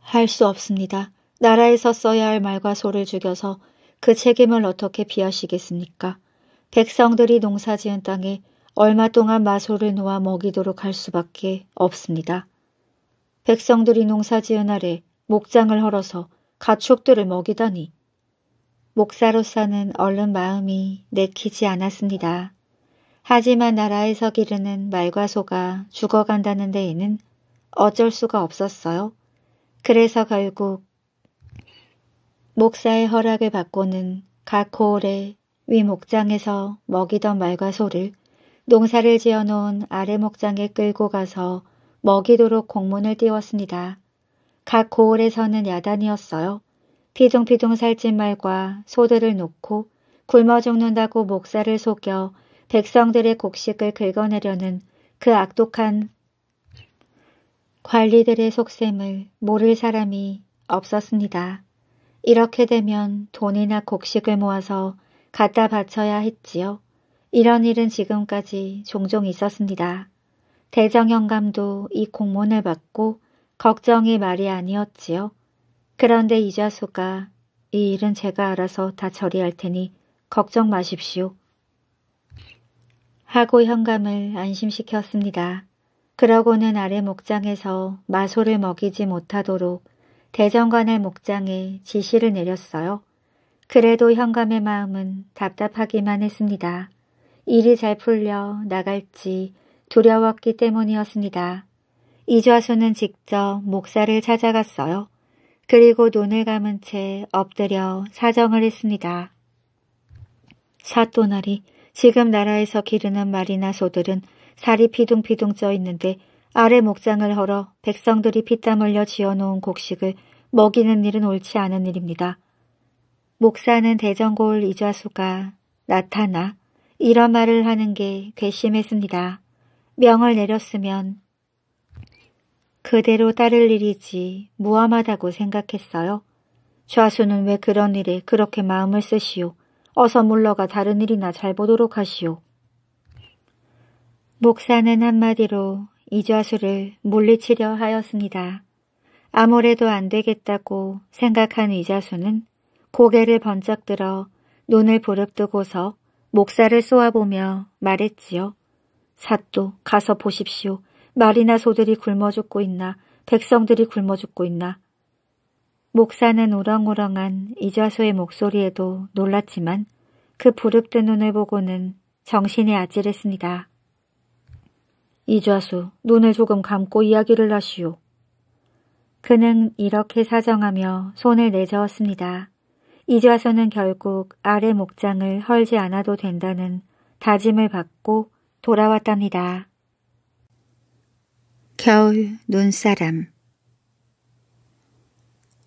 할 수 없습니다. 나라에서 써야 할 말과 소를 죽여서 그 책임을 어떻게 비하시겠습니까? 백성들이 농사지은 땅에 얼마 동안 마소를 놓아 먹이도록 할 수밖에 없습니다. 백성들이 농사지은 아래 목장을 헐어서 가축들을 먹이다니 목사로서는 얼른 마음이 내키지 않았습니다. 하지만 나라에서 기르는 말과 소가 죽어간다는 데에는 어쩔 수가 없었어요. 그래서 결국 목사의 허락을 받고는 각 고을에 위 목장에서 먹이던 말과 소를 농사를 지어놓은 아래 목장에 끌고 가서 먹이도록 공문을 띄웠습니다. 각 고을에서는 야단이었어요. 피둥피둥 살찐 말과 소들을 놓고 굶어 죽는다고 목살을 속여 백성들의 곡식을 긁어내려는 그 악독한 관리들의 속셈을 모를 사람이 없었습니다. 이렇게 되면 돈이나 곡식을 모아서 갖다 바쳐야 했지요. 이런 일은 지금까지 종종 있었습니다. 대정 영감도 이 공문을 받고 걱정이 말이 아니었지요. 그런데 이자수가 이 일은 제가 알아서 다 처리할 테니 걱정 마십시오. 하고 현감을 안심시켰습니다. 그러고는 아래 목장에서 마소를 먹이지 못하도록 대정관의 목장에 지시를 내렸어요. 그래도 현감의 마음은 답답하기만 했습니다. 일이 잘 풀려 나갈지 두려웠기 때문이었습니다. 이좌수는 직접 목사를 찾아갔어요. 그리고 눈을 감은 채 엎드려 사정을 했습니다. 사또나리, 지금 나라에서 기르는 말이나 소들은 살이 피둥피둥 쪄 있는데 아래 목장을 헐어 백성들이 피땀 흘려 지어놓은 곡식을 먹이는 일은 옳지 않은 일입니다. 목사는 대전골 이좌수가 나타나 이런 말을 하는 게 괘씸했습니다. 명을 내렸으면 그대로 따를 일이지 무함하다고 생각했어요. 좌수는 왜 그런 일에 그렇게 마음을 쓰시오. 어서 물러가 다른 일이나 잘 보도록 하시오. 목사는 한마디로 이좌수를 물리치려 하였습니다. 아무래도 안 되겠다고 생각한 이좌수는 고개를 번쩍 들어 눈을 부릅뜨고서 목살을 쏘아보며 말했지요. 사또 가서 보십시오. 말이나 소들이 굶어 죽고 있나 백성들이 굶어 죽고 있나. 목사는 우렁우렁한 이좌수의 목소리에도 놀랐지만 그 부릅뜬 눈을 보고는 정신이 아찔했습니다. 이좌수, 눈을 조금 감고 이야기를 하시오. 그는 이렇게 사정하며 손을 내저었습니다. 이제 와서는 결국 아래 목장을 헐지 않아도 된다는 다짐을 받고 돌아왔답니다. 겨울 눈사람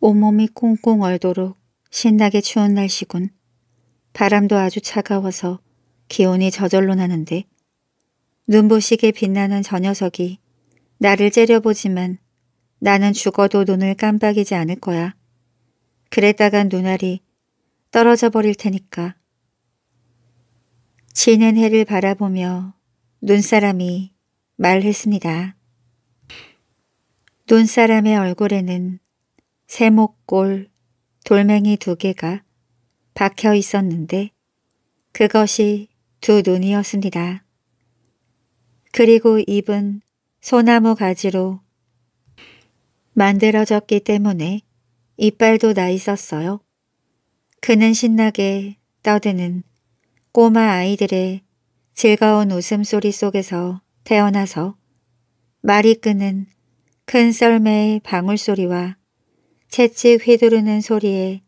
온몸이 꽁꽁 얼도록 신나게 추운 날씨군. 바람도 아주 차가워서 기온이 저절로 나는데 눈부시게 빛나는 저 녀석이 나를 째려보지만 나는 죽어도 눈을 깜빡이지 않을 거야. 그랬다간 눈알이 떨어져 버릴 테니까. 지는 해를 바라보며 눈사람이 말했습니다. 눈사람의 얼굴에는 세목골 돌멩이 두 개가 박혀 있었는데 그것이 두 눈이었습니다. 그리고 입은 소나무 가지로 만들어졌기 때문에 이빨도 나 있었어요. 그는 신나게 떠드는 꼬마 아이들의 즐거운 웃음소리 속에서 태어나서 말이 끄는 큰 썰매의 방울소리와 채찍 휘두르는 소리에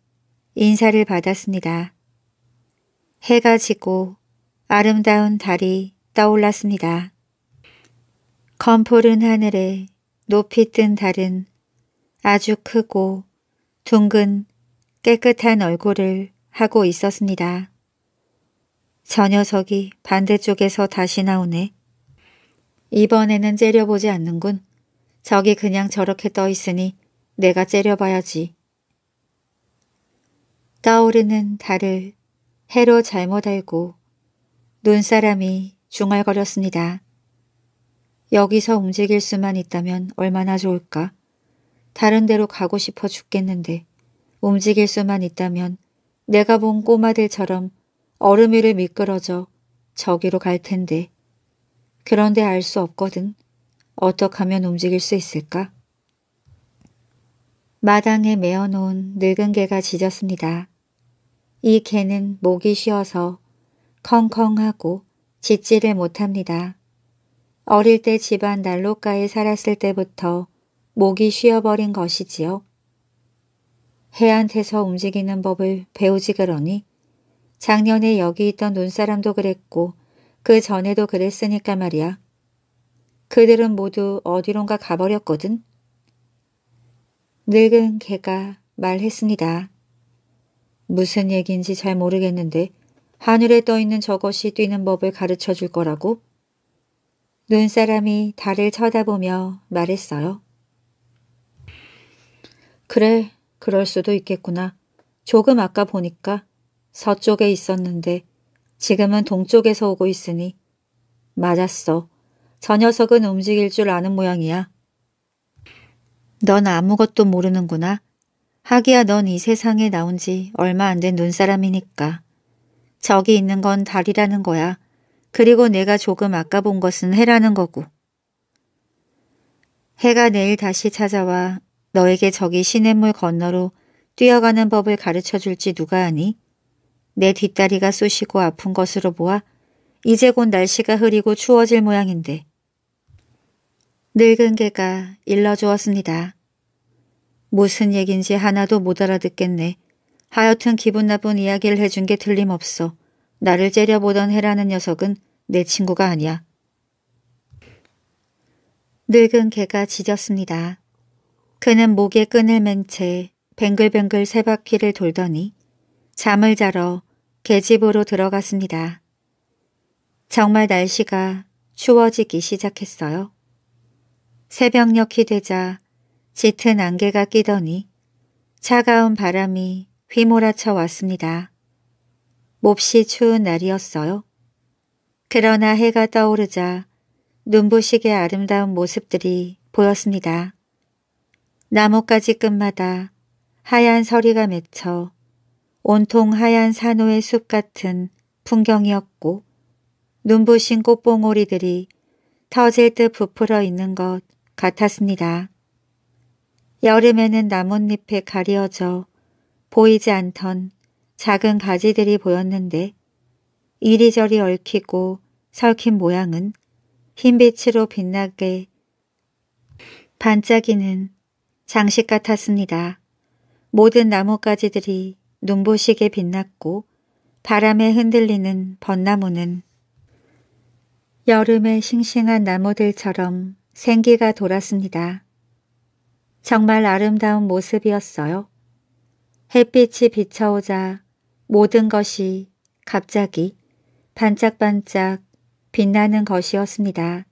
인사를 받았습니다. 해가 지고 아름다운 달이 떠올랐습니다. 검푸른 하늘에 높이 뜬 달은 아주 크고 둥근 깨끗한 얼굴을 하고 있었습니다. 저 녀석이 반대쪽에서 다시 나오네. 이번에는 째려보지 않는군. 저기 그냥 저렇게 떠 있으니 내가 째려봐야지. 떠오르는 달을 해로 잘못 알고 눈사람이 중얼거렸습니다. 여기서 움직일 수만 있다면 얼마나 좋을까. 다른 데로 가고 싶어 죽겠는데. 움직일 수만 있다면 내가 본 꼬마들처럼 얼음 위를 미끄러져 저기로 갈 텐데. 그런데 알 수 없거든. 어떻게 하면 움직일 수 있을까? 마당에 메어놓은 늙은 개가 짖었습니다. 이 개는 목이 쉬어서 컹컹하고 짖지를 못합니다. 어릴 때 집안 난로가에 살았을 때부터 목이 쉬어버린 것이지요. 해안태서 움직이는 법을 배우지 그러니 작년에 여기 있던 눈사람도 그랬고 그 전에도 그랬으니까 말이야. 그들은 모두 어디론가 가버렸거든. 늙은 개가 말했습니다. 무슨 얘기인지 잘 모르겠는데 하늘에 떠있는 저것이 뛰는 법을 가르쳐 줄 거라고? 눈사람이 달을 쳐다보며 말했어요. 그래, 그럴 수도 있겠구나. 조금 아까 보니까 서쪽에 있었는데 지금은 동쪽에서 오고 있으니 맞았어. 저 녀석은 움직일 줄 아는 모양이야. 넌 아무것도 모르는구나. 하기야 넌 이 세상에 나온 지 얼마 안 된 눈사람이니까. 저기 있는 건 달이라는 거야. 그리고 내가 조금 아까 본 것은 해라는 거고. 해가 내일 다시 찾아와 너에게 저기 시냇물 건너로 뛰어가는 법을 가르쳐 줄지 누가 아니? 내 뒷다리가 쑤시고 아픈 것으로 보아 이제 곧 날씨가 흐리고 추워질 모양인데. 늙은 개가 일러주었습니다. 무슨 얘긴지 하나도 못 알아듣겠네. 하여튼 기분 나쁜 이야기를 해준 게 틀림없어. 나를 째려보던 해라는 녀석은 내 친구가 아니야. 늙은 개가 짖었습니다. 그는 목에 끈을 맨 채 뱅글뱅글 세 바퀴를 돌더니 잠을 자러 계집으로 들어갔습니다. 정말 날씨가 추워지기 시작했어요. 새벽녘이 되자 짙은 안개가 끼더니 차가운 바람이 휘몰아쳐 왔습니다. 몹시 추운 날이었어요. 그러나 해가 떠오르자 눈부시게 아름다운 모습들이 보였습니다. 나뭇가지 끝마다 하얀 서리가 맺혀 온통 하얀 산호의 숲 같은 풍경이었고 눈부신 꽃봉오리들이 터질 듯 부풀어 있는 것 같았습니다. 여름에는 나뭇잎에 가려져 보이지 않던 작은 가지들이 보였는데 이리저리 얽히고 설킨 모양은 흰빛으로 빛나게 반짝이는 장식 같았습니다. 모든 나뭇가지들이 눈부시게 빛났고 바람에 흔들리는 벚나무는 여름의 싱싱한 나무들처럼 생기가 돌았습니다. 정말 아름다운 모습이었어요. 햇빛이 비쳐오자 모든 것이 갑자기 반짝반짝 빛나는 것이었습니다.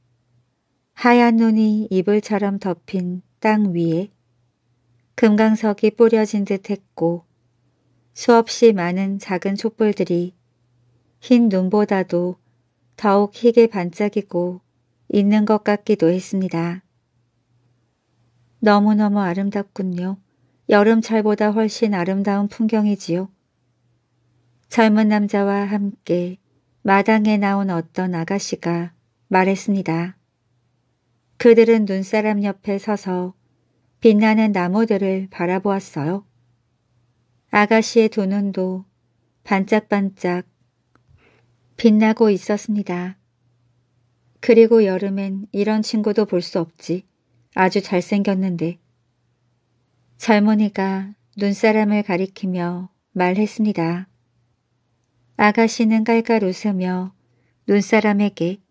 하얀 눈이 이불처럼 덮인 땅 위에 금강석이 뿌려진 듯 했고 수없이 많은 작은 촛불들이 흰 눈보다도 더욱 희게 반짝이고 있는 것 같기도 했습니다. 너무너무 아름답군요. 여름철보다 훨씬 아름다운 풍경이지요. 젊은 남자와 함께 마당에 나온 어떤 아가씨가 말했습니다. 그들은 눈사람 옆에 서서 빛나는 나무들을 바라보았어요. 아가씨의 두 눈도 반짝반짝 빛나고 있었습니다. 그리고 여름엔 이런 친구도 볼 수 없지. 아주 잘생겼는데. 젊은이가 눈사람을 가리키며 말했습니다. 아가씨는 깔깔 웃으며 눈사람에게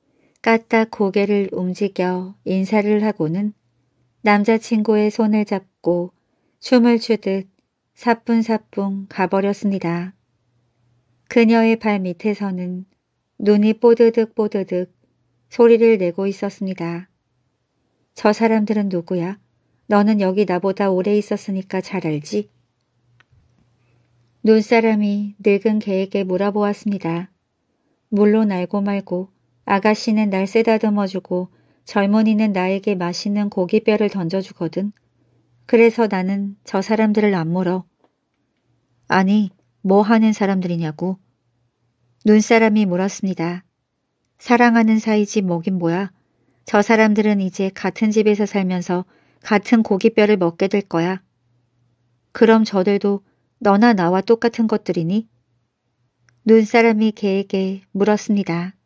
까딱 고개를 움직여 인사를 하고는 남자친구의 손을 잡고 춤을 추듯 사뿐사뿐 가버렸습니다. 그녀의 발 밑에서는 눈이 뽀드득 뽀드득 소리를 내고 있었습니다. 저 사람들은 누구야? 너는 여기 나보다 오래 있었으니까 잘 알지? 눈사람이 늙은 개에게 물어보았습니다. 물론 알고 말고 아가씨는 날 쓰다듬어주고 젊은이는 나에게 맛있는 고기뼈를 던져주거든. 그래서 나는 저 사람들을 안 물어. 아니, 뭐 하는 사람들이냐고. 눈사람이 물었습니다. 사랑하는 사이지 뭐긴 뭐야. 저 사람들은 이제 같은 집에서 살면서 같은 고기뼈를 먹게 될 거야. 그럼 저들도 너나 나와 똑같은 것들이니? 눈사람이 개에게 물었습니다.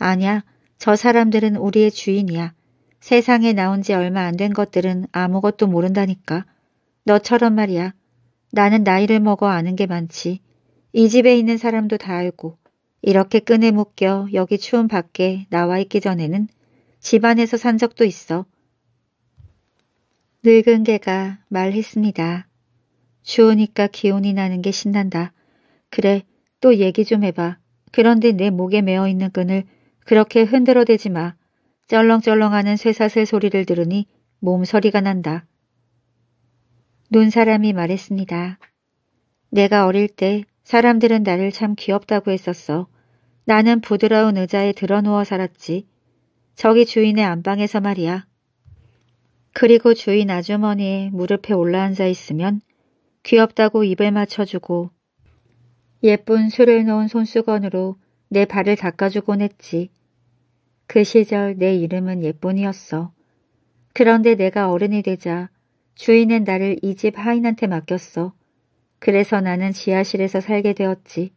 아냐, 저 사람들은 우리의 주인이야. 세상에 나온 지 얼마 안 된 것들은 아무것도 모른다니까. 너처럼 말이야. 나는 나이를 먹어 아는 게 많지. 이 집에 있는 사람도 다 알고 이렇게 끈에 묶여 여기 추운 밖에 나와 있기 전에는 집안에서 산 적도 있어. 늙은 개가 말했습니다. 추우니까 기운이 나는 게 신난다. 그래, 또 얘기 좀 해봐. 그런데 내 목에 메어 있는 끈을 그렇게 흔들어대지 마. 쩔렁쩔렁하는 쇠사슬 소리를 들으니 몸서리가 난다. 눈 사람이 말했습니다. 내가 어릴 때 사람들은 나를 참 귀엽다고 했었어. 나는 부드러운 의자에 드러누워 살았지. 저기 주인의 안방에서 말이야. 그리고 주인 아주머니의 무릎에 올라앉아 있으면 귀엽다고 입을 맞춰주고 예쁜 술을 넣은 손수건으로 내 발을 닦아주곤 했지. 그 시절 내 이름은 예쁜이었어. 그런데 내가 어른이 되자 주인은 나를 이 집 하인한테 맡겼어. 그래서 나는 지하실에서 살게 되었지.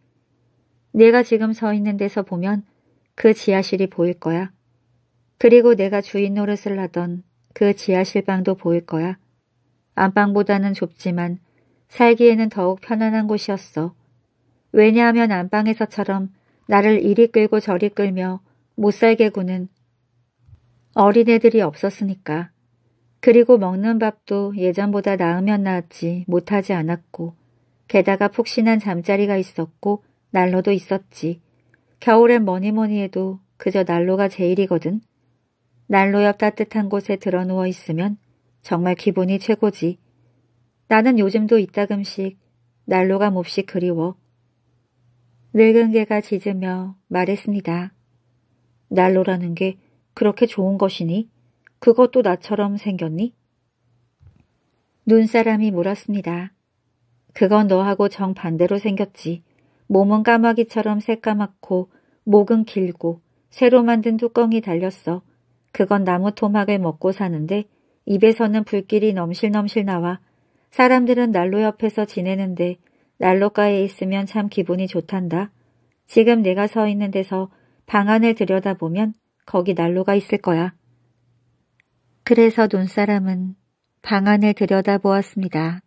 내가 지금 서 있는 데서 보면 그 지하실이 보일 거야. 그리고 내가 주인 노릇을 하던 그 지하실 방도 보일 거야. 안방보다는 좁지만 살기에는 더욱 편안한 곳이었어. 왜냐하면 안방에서처럼 나를 이리 끌고 저리 끌며 못살개구는 어린애들이 없었으니까. 그리고 먹는 밥도 예전보다 나으면 나았지 못하지 않았고 게다가 폭신한 잠자리가 있었고 난로도 있었지. 겨울엔 뭐니뭐니 뭐니 해도 그저 난로가 제일이거든. 난로 옆 따뜻한 곳에 드러 누워 있으면 정말 기분이 최고지. 나는 요즘도 이따금씩 난로가 몹시 그리워. 늙은 개가 짖으며 말했습니다. 난로라는 게 그렇게 좋은 것이니? 그것도 나처럼 생겼니? 눈사람이 물었습니다. 그건 너하고 정반대로 생겼지. 몸은 까마귀처럼 새까맣고 목은 길고 새로 만든 뚜껑이 달렸어. 그건 나무 토막을 먹고 사는데 입에서는 불길이 넘실넘실 나와 사람들은 난로 옆에서 지내는데 난로가에 있으면 참 기분이 좋단다. 지금 내가 서 있는 데서 방 안을 들여다보면 거기 난로가 있을 거야. 그래서 눈사람은 방 안을 들여다보았습니다.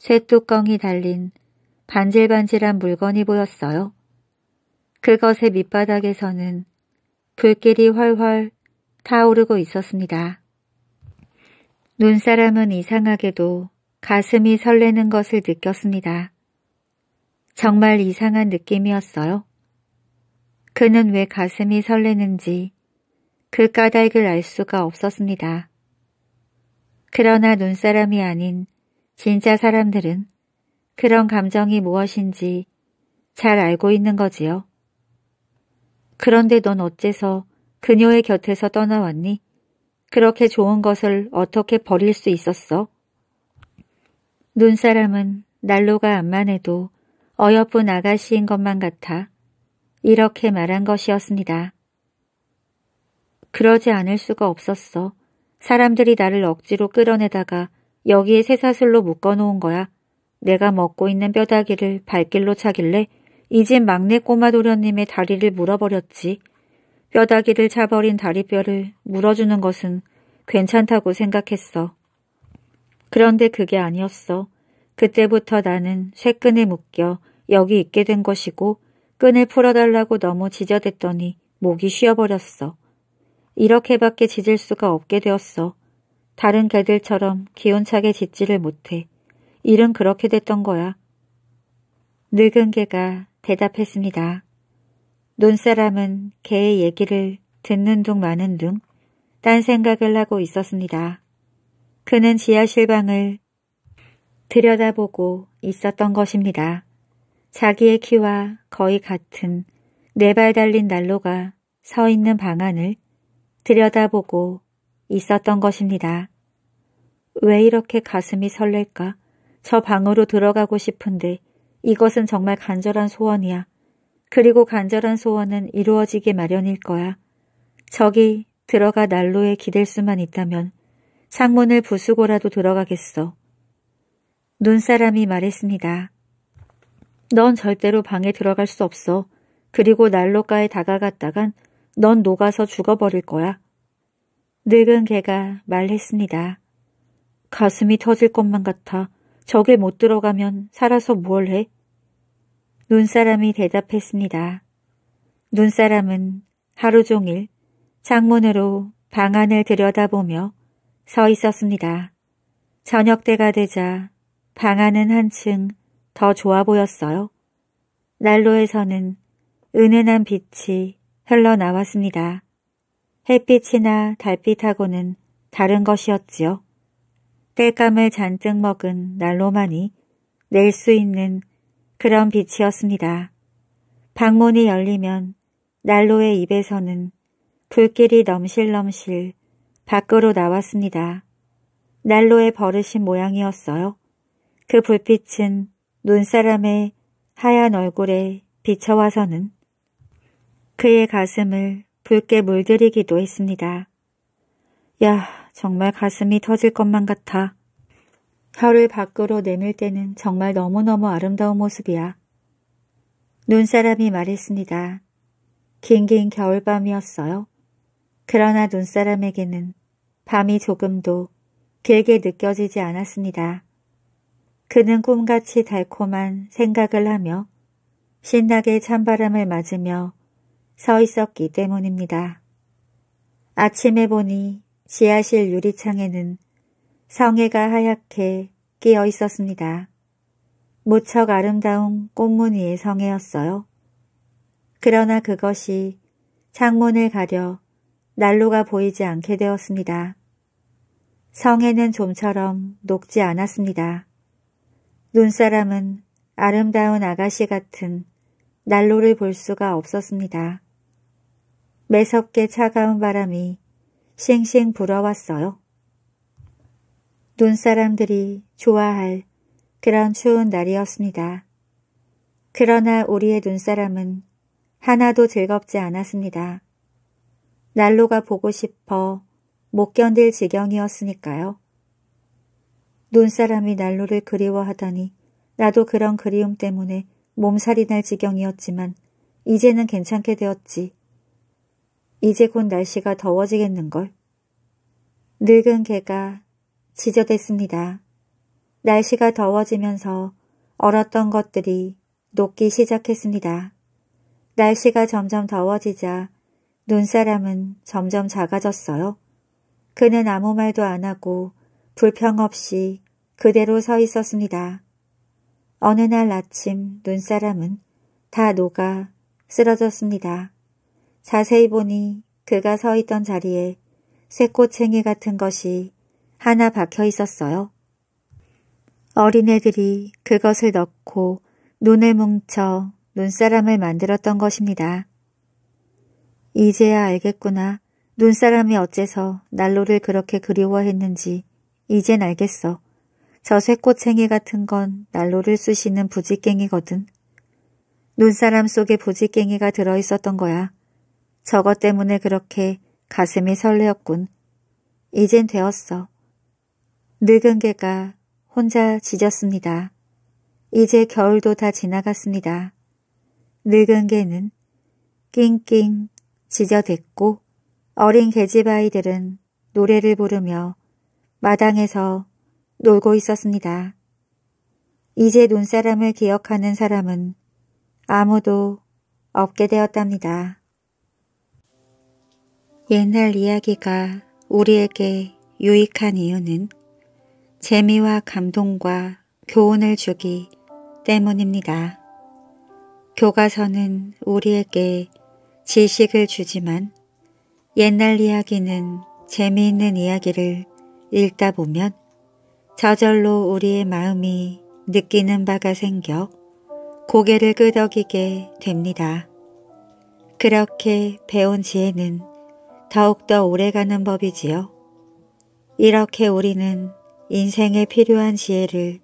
쇠뚜껑이 달린 반질반질한 물건이 보였어요. 그것의 밑바닥에서는 불길이 훨훨 타오르고 있었습니다. 눈사람은 이상하게도 가슴이 설레는 것을 느꼈습니다. 정말 이상한 느낌이었어요. 그는 왜 가슴이 설레는지 그 까닭을 알 수가 없었습니다. 그러나 눈사람이 아닌 진짜 사람들은 그런 감정이 무엇인지 잘 알고 있는 거지요. 그런데 넌 어째서 그녀의 곁에서 떠나왔니? 그렇게 좋은 것을 어떻게 버릴 수 있었어? 눈사람은 난로가 안만 해도 어여쁜 아가씨인 것만 같아 이렇게 말한 것이었습니다. 그러지 않을 수가 없었어. 사람들이 나를 억지로 끌어내다가 여기에 새사슬로 묶어놓은 거야. 내가 먹고 있는 뼈다귀를 발길로 차길래 이 집 막내 꼬마 도련님의 다리를 물어버렸지. 뼈다귀를 차버린 다리뼈를 물어주는 것은 괜찮다고 생각했어. 그런데 그게 아니었어. 그때부터 나는 쇠끈에 묶여 여기 있게 된 것이고 끈을 풀어달라고 너무 지저댔더니 목이 쉬어버렸어. 이렇게밖에 짖을 수가 없게 되었어. 다른 개들처럼 기운차게 짖지를 못해. 일은 그렇게 됐던 거야. 늙은 개가 대답했습니다. 눈사람은 개의 얘기를 듣는 둥 마는 둥 딴 생각을 하고 있었습니다. 그는 지하실방을 들여다보고 있었던 것입니다. 자기의 키와 거의 같은 네 발 달린 난로가 서 있는 방안을 들여다보고 있었던 것입니다. 왜 이렇게 가슴이 설렐까? 저 방으로 들어가고 싶은데 이것은 정말 간절한 소원이야. 그리고 간절한 소원은 이루어지기 마련일 거야. 저기 들어가 난로에 기댈 수만 있다면 창문을 부수고라도 들어가겠어. 눈사람이 말했습니다. 넌 절대로 방에 들어갈 수 없어. 그리고 난로가에 다가갔다간 넌 녹아서 죽어버릴 거야. 늙은 개가 말했습니다. 가슴이 터질 것만 같아. 적에 못 들어가면 살아서 뭘 해? 눈사람이 대답했습니다. 눈사람은 하루 종일 창문으로 방 안을 들여다보며 서 있었습니다. 저녁 때가 되자 방 안은 한층 더 좋아 보였어요. 난로에서는 은은한 빛이 흘러나왔습니다. 햇빛이나 달빛하고는 다른 것이었지요. 땔감을 잔뜩 먹은 난로만이 낼 수 있는 그런 빛이었습니다. 방문이 열리면 난로의 입에서는 불길이 넘실넘실 밖으로 나왔습니다. 난로의 버릇인 모양이었어요. 그 불빛은 눈사람의 하얀 얼굴에 비쳐와서는 그의 가슴을 붉게 물들이기도 했습니다. 야, 정말 가슴이 터질 것만 같아. 혀를 밖으로 내밀 때는 정말 너무너무 아름다운 모습이야. 눈사람이 말했습니다. 긴긴 겨울밤이었어요. 그러나 눈사람에게는 밤이 조금도 길게 느껴지지 않았습니다. 그는 꿈같이 달콤한 생각을 하며 신나게 찬바람을 맞으며 서 있었기 때문입니다. 아침에 보니 지하실 유리창에는 성해가 하얗게 끼어 있었습니다. 무척 아름다운 꽃무늬의 성해였어요. 그러나 그것이 창문을 가려 난로가 보이지 않게 되었습니다. 성에는 좀처럼 녹지 않았습니다. 눈사람은 아름다운 아가씨 같은 난로를 볼 수가 없었습니다. 매섭게 차가운 바람이 싱싱 불어왔어요. 눈사람들이 좋아할 그런 추운 날이었습니다. 그러나 우리의 눈사람은 하나도 즐겁지 않았습니다. 난로가 보고 싶어 못 견딜 지경이었으니까요. 눈사람이 난로를 그리워하다니 나도 그런 그리움 때문에 몸살이 날 지경이었지만 이제는 괜찮게 되었지. 이제 곧 날씨가 더워지겠는걸. 늙은 개가 지저댔습니다. 날씨가 더워지면서 얼었던 것들이 녹기 시작했습니다. 날씨가 점점 더워지자 눈사람은 점점 작아졌어요. 그는 아무 말도 안 하고 불평 없이 그대로 서 있었습니다. 어느 날 아침 눈사람은 다 녹아 쓰러졌습니다. 자세히 보니 그가 서 있던 자리에 쇠꼬챙이 같은 것이 하나 박혀 있었어요. 어린애들이 그것을 넣고 눈을 뭉쳐 눈사람을 만들었던 것입니다. 이제야 알겠구나. 눈사람이 어째서 난로를 그렇게 그리워했는지 이젠 알겠어. 저쇠꽃챙이 같은 건 난로를 쑤시는 부지깽이거든. 눈사람 속에 부지깽이가 들어있었던 거야. 저것 때문에 그렇게 가슴이 설레었군. 이젠 되었어. 늙은 개가 혼자 짖었습니다. 이제 겨울도 다 지나갔습니다. 늙은 개는 낑낑 짖어댔고 어린 계집 아이들은 노래를 부르며 마당에서 놀고 있었습니다. 이제 눈사람을 기억하는 사람은 아무도 없게 되었답니다. 옛날 이야기가 우리에게 유익한 이유는 재미와 감동과 교훈을 주기 때문입니다. 교과서는 우리에게 지식을 주지만 옛날 이야기는 재미있는 이야기를 읽다 보면 저절로 우리의 마음이 느끼는 바가 생겨 고개를 끄덕이게 됩니다. 그렇게 배운 지혜는 더욱더 오래가는 법이지요. 이렇게 우리는 인생에 필요한 지혜를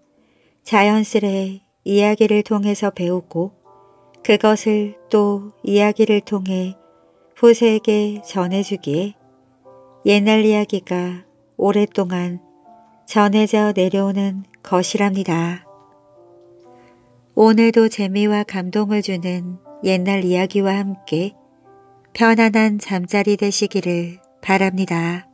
자연스레 이야기를 통해서 배우고 그것을 또 이야기를 통해 후세에게 전해주기에 옛날 이야기가 오랫동안 전해져 내려오는 것이랍니다. 오늘도 재미와 감동을 주는 옛날 이야기와 함께 편안한 잠자리 되시기를 바랍니다.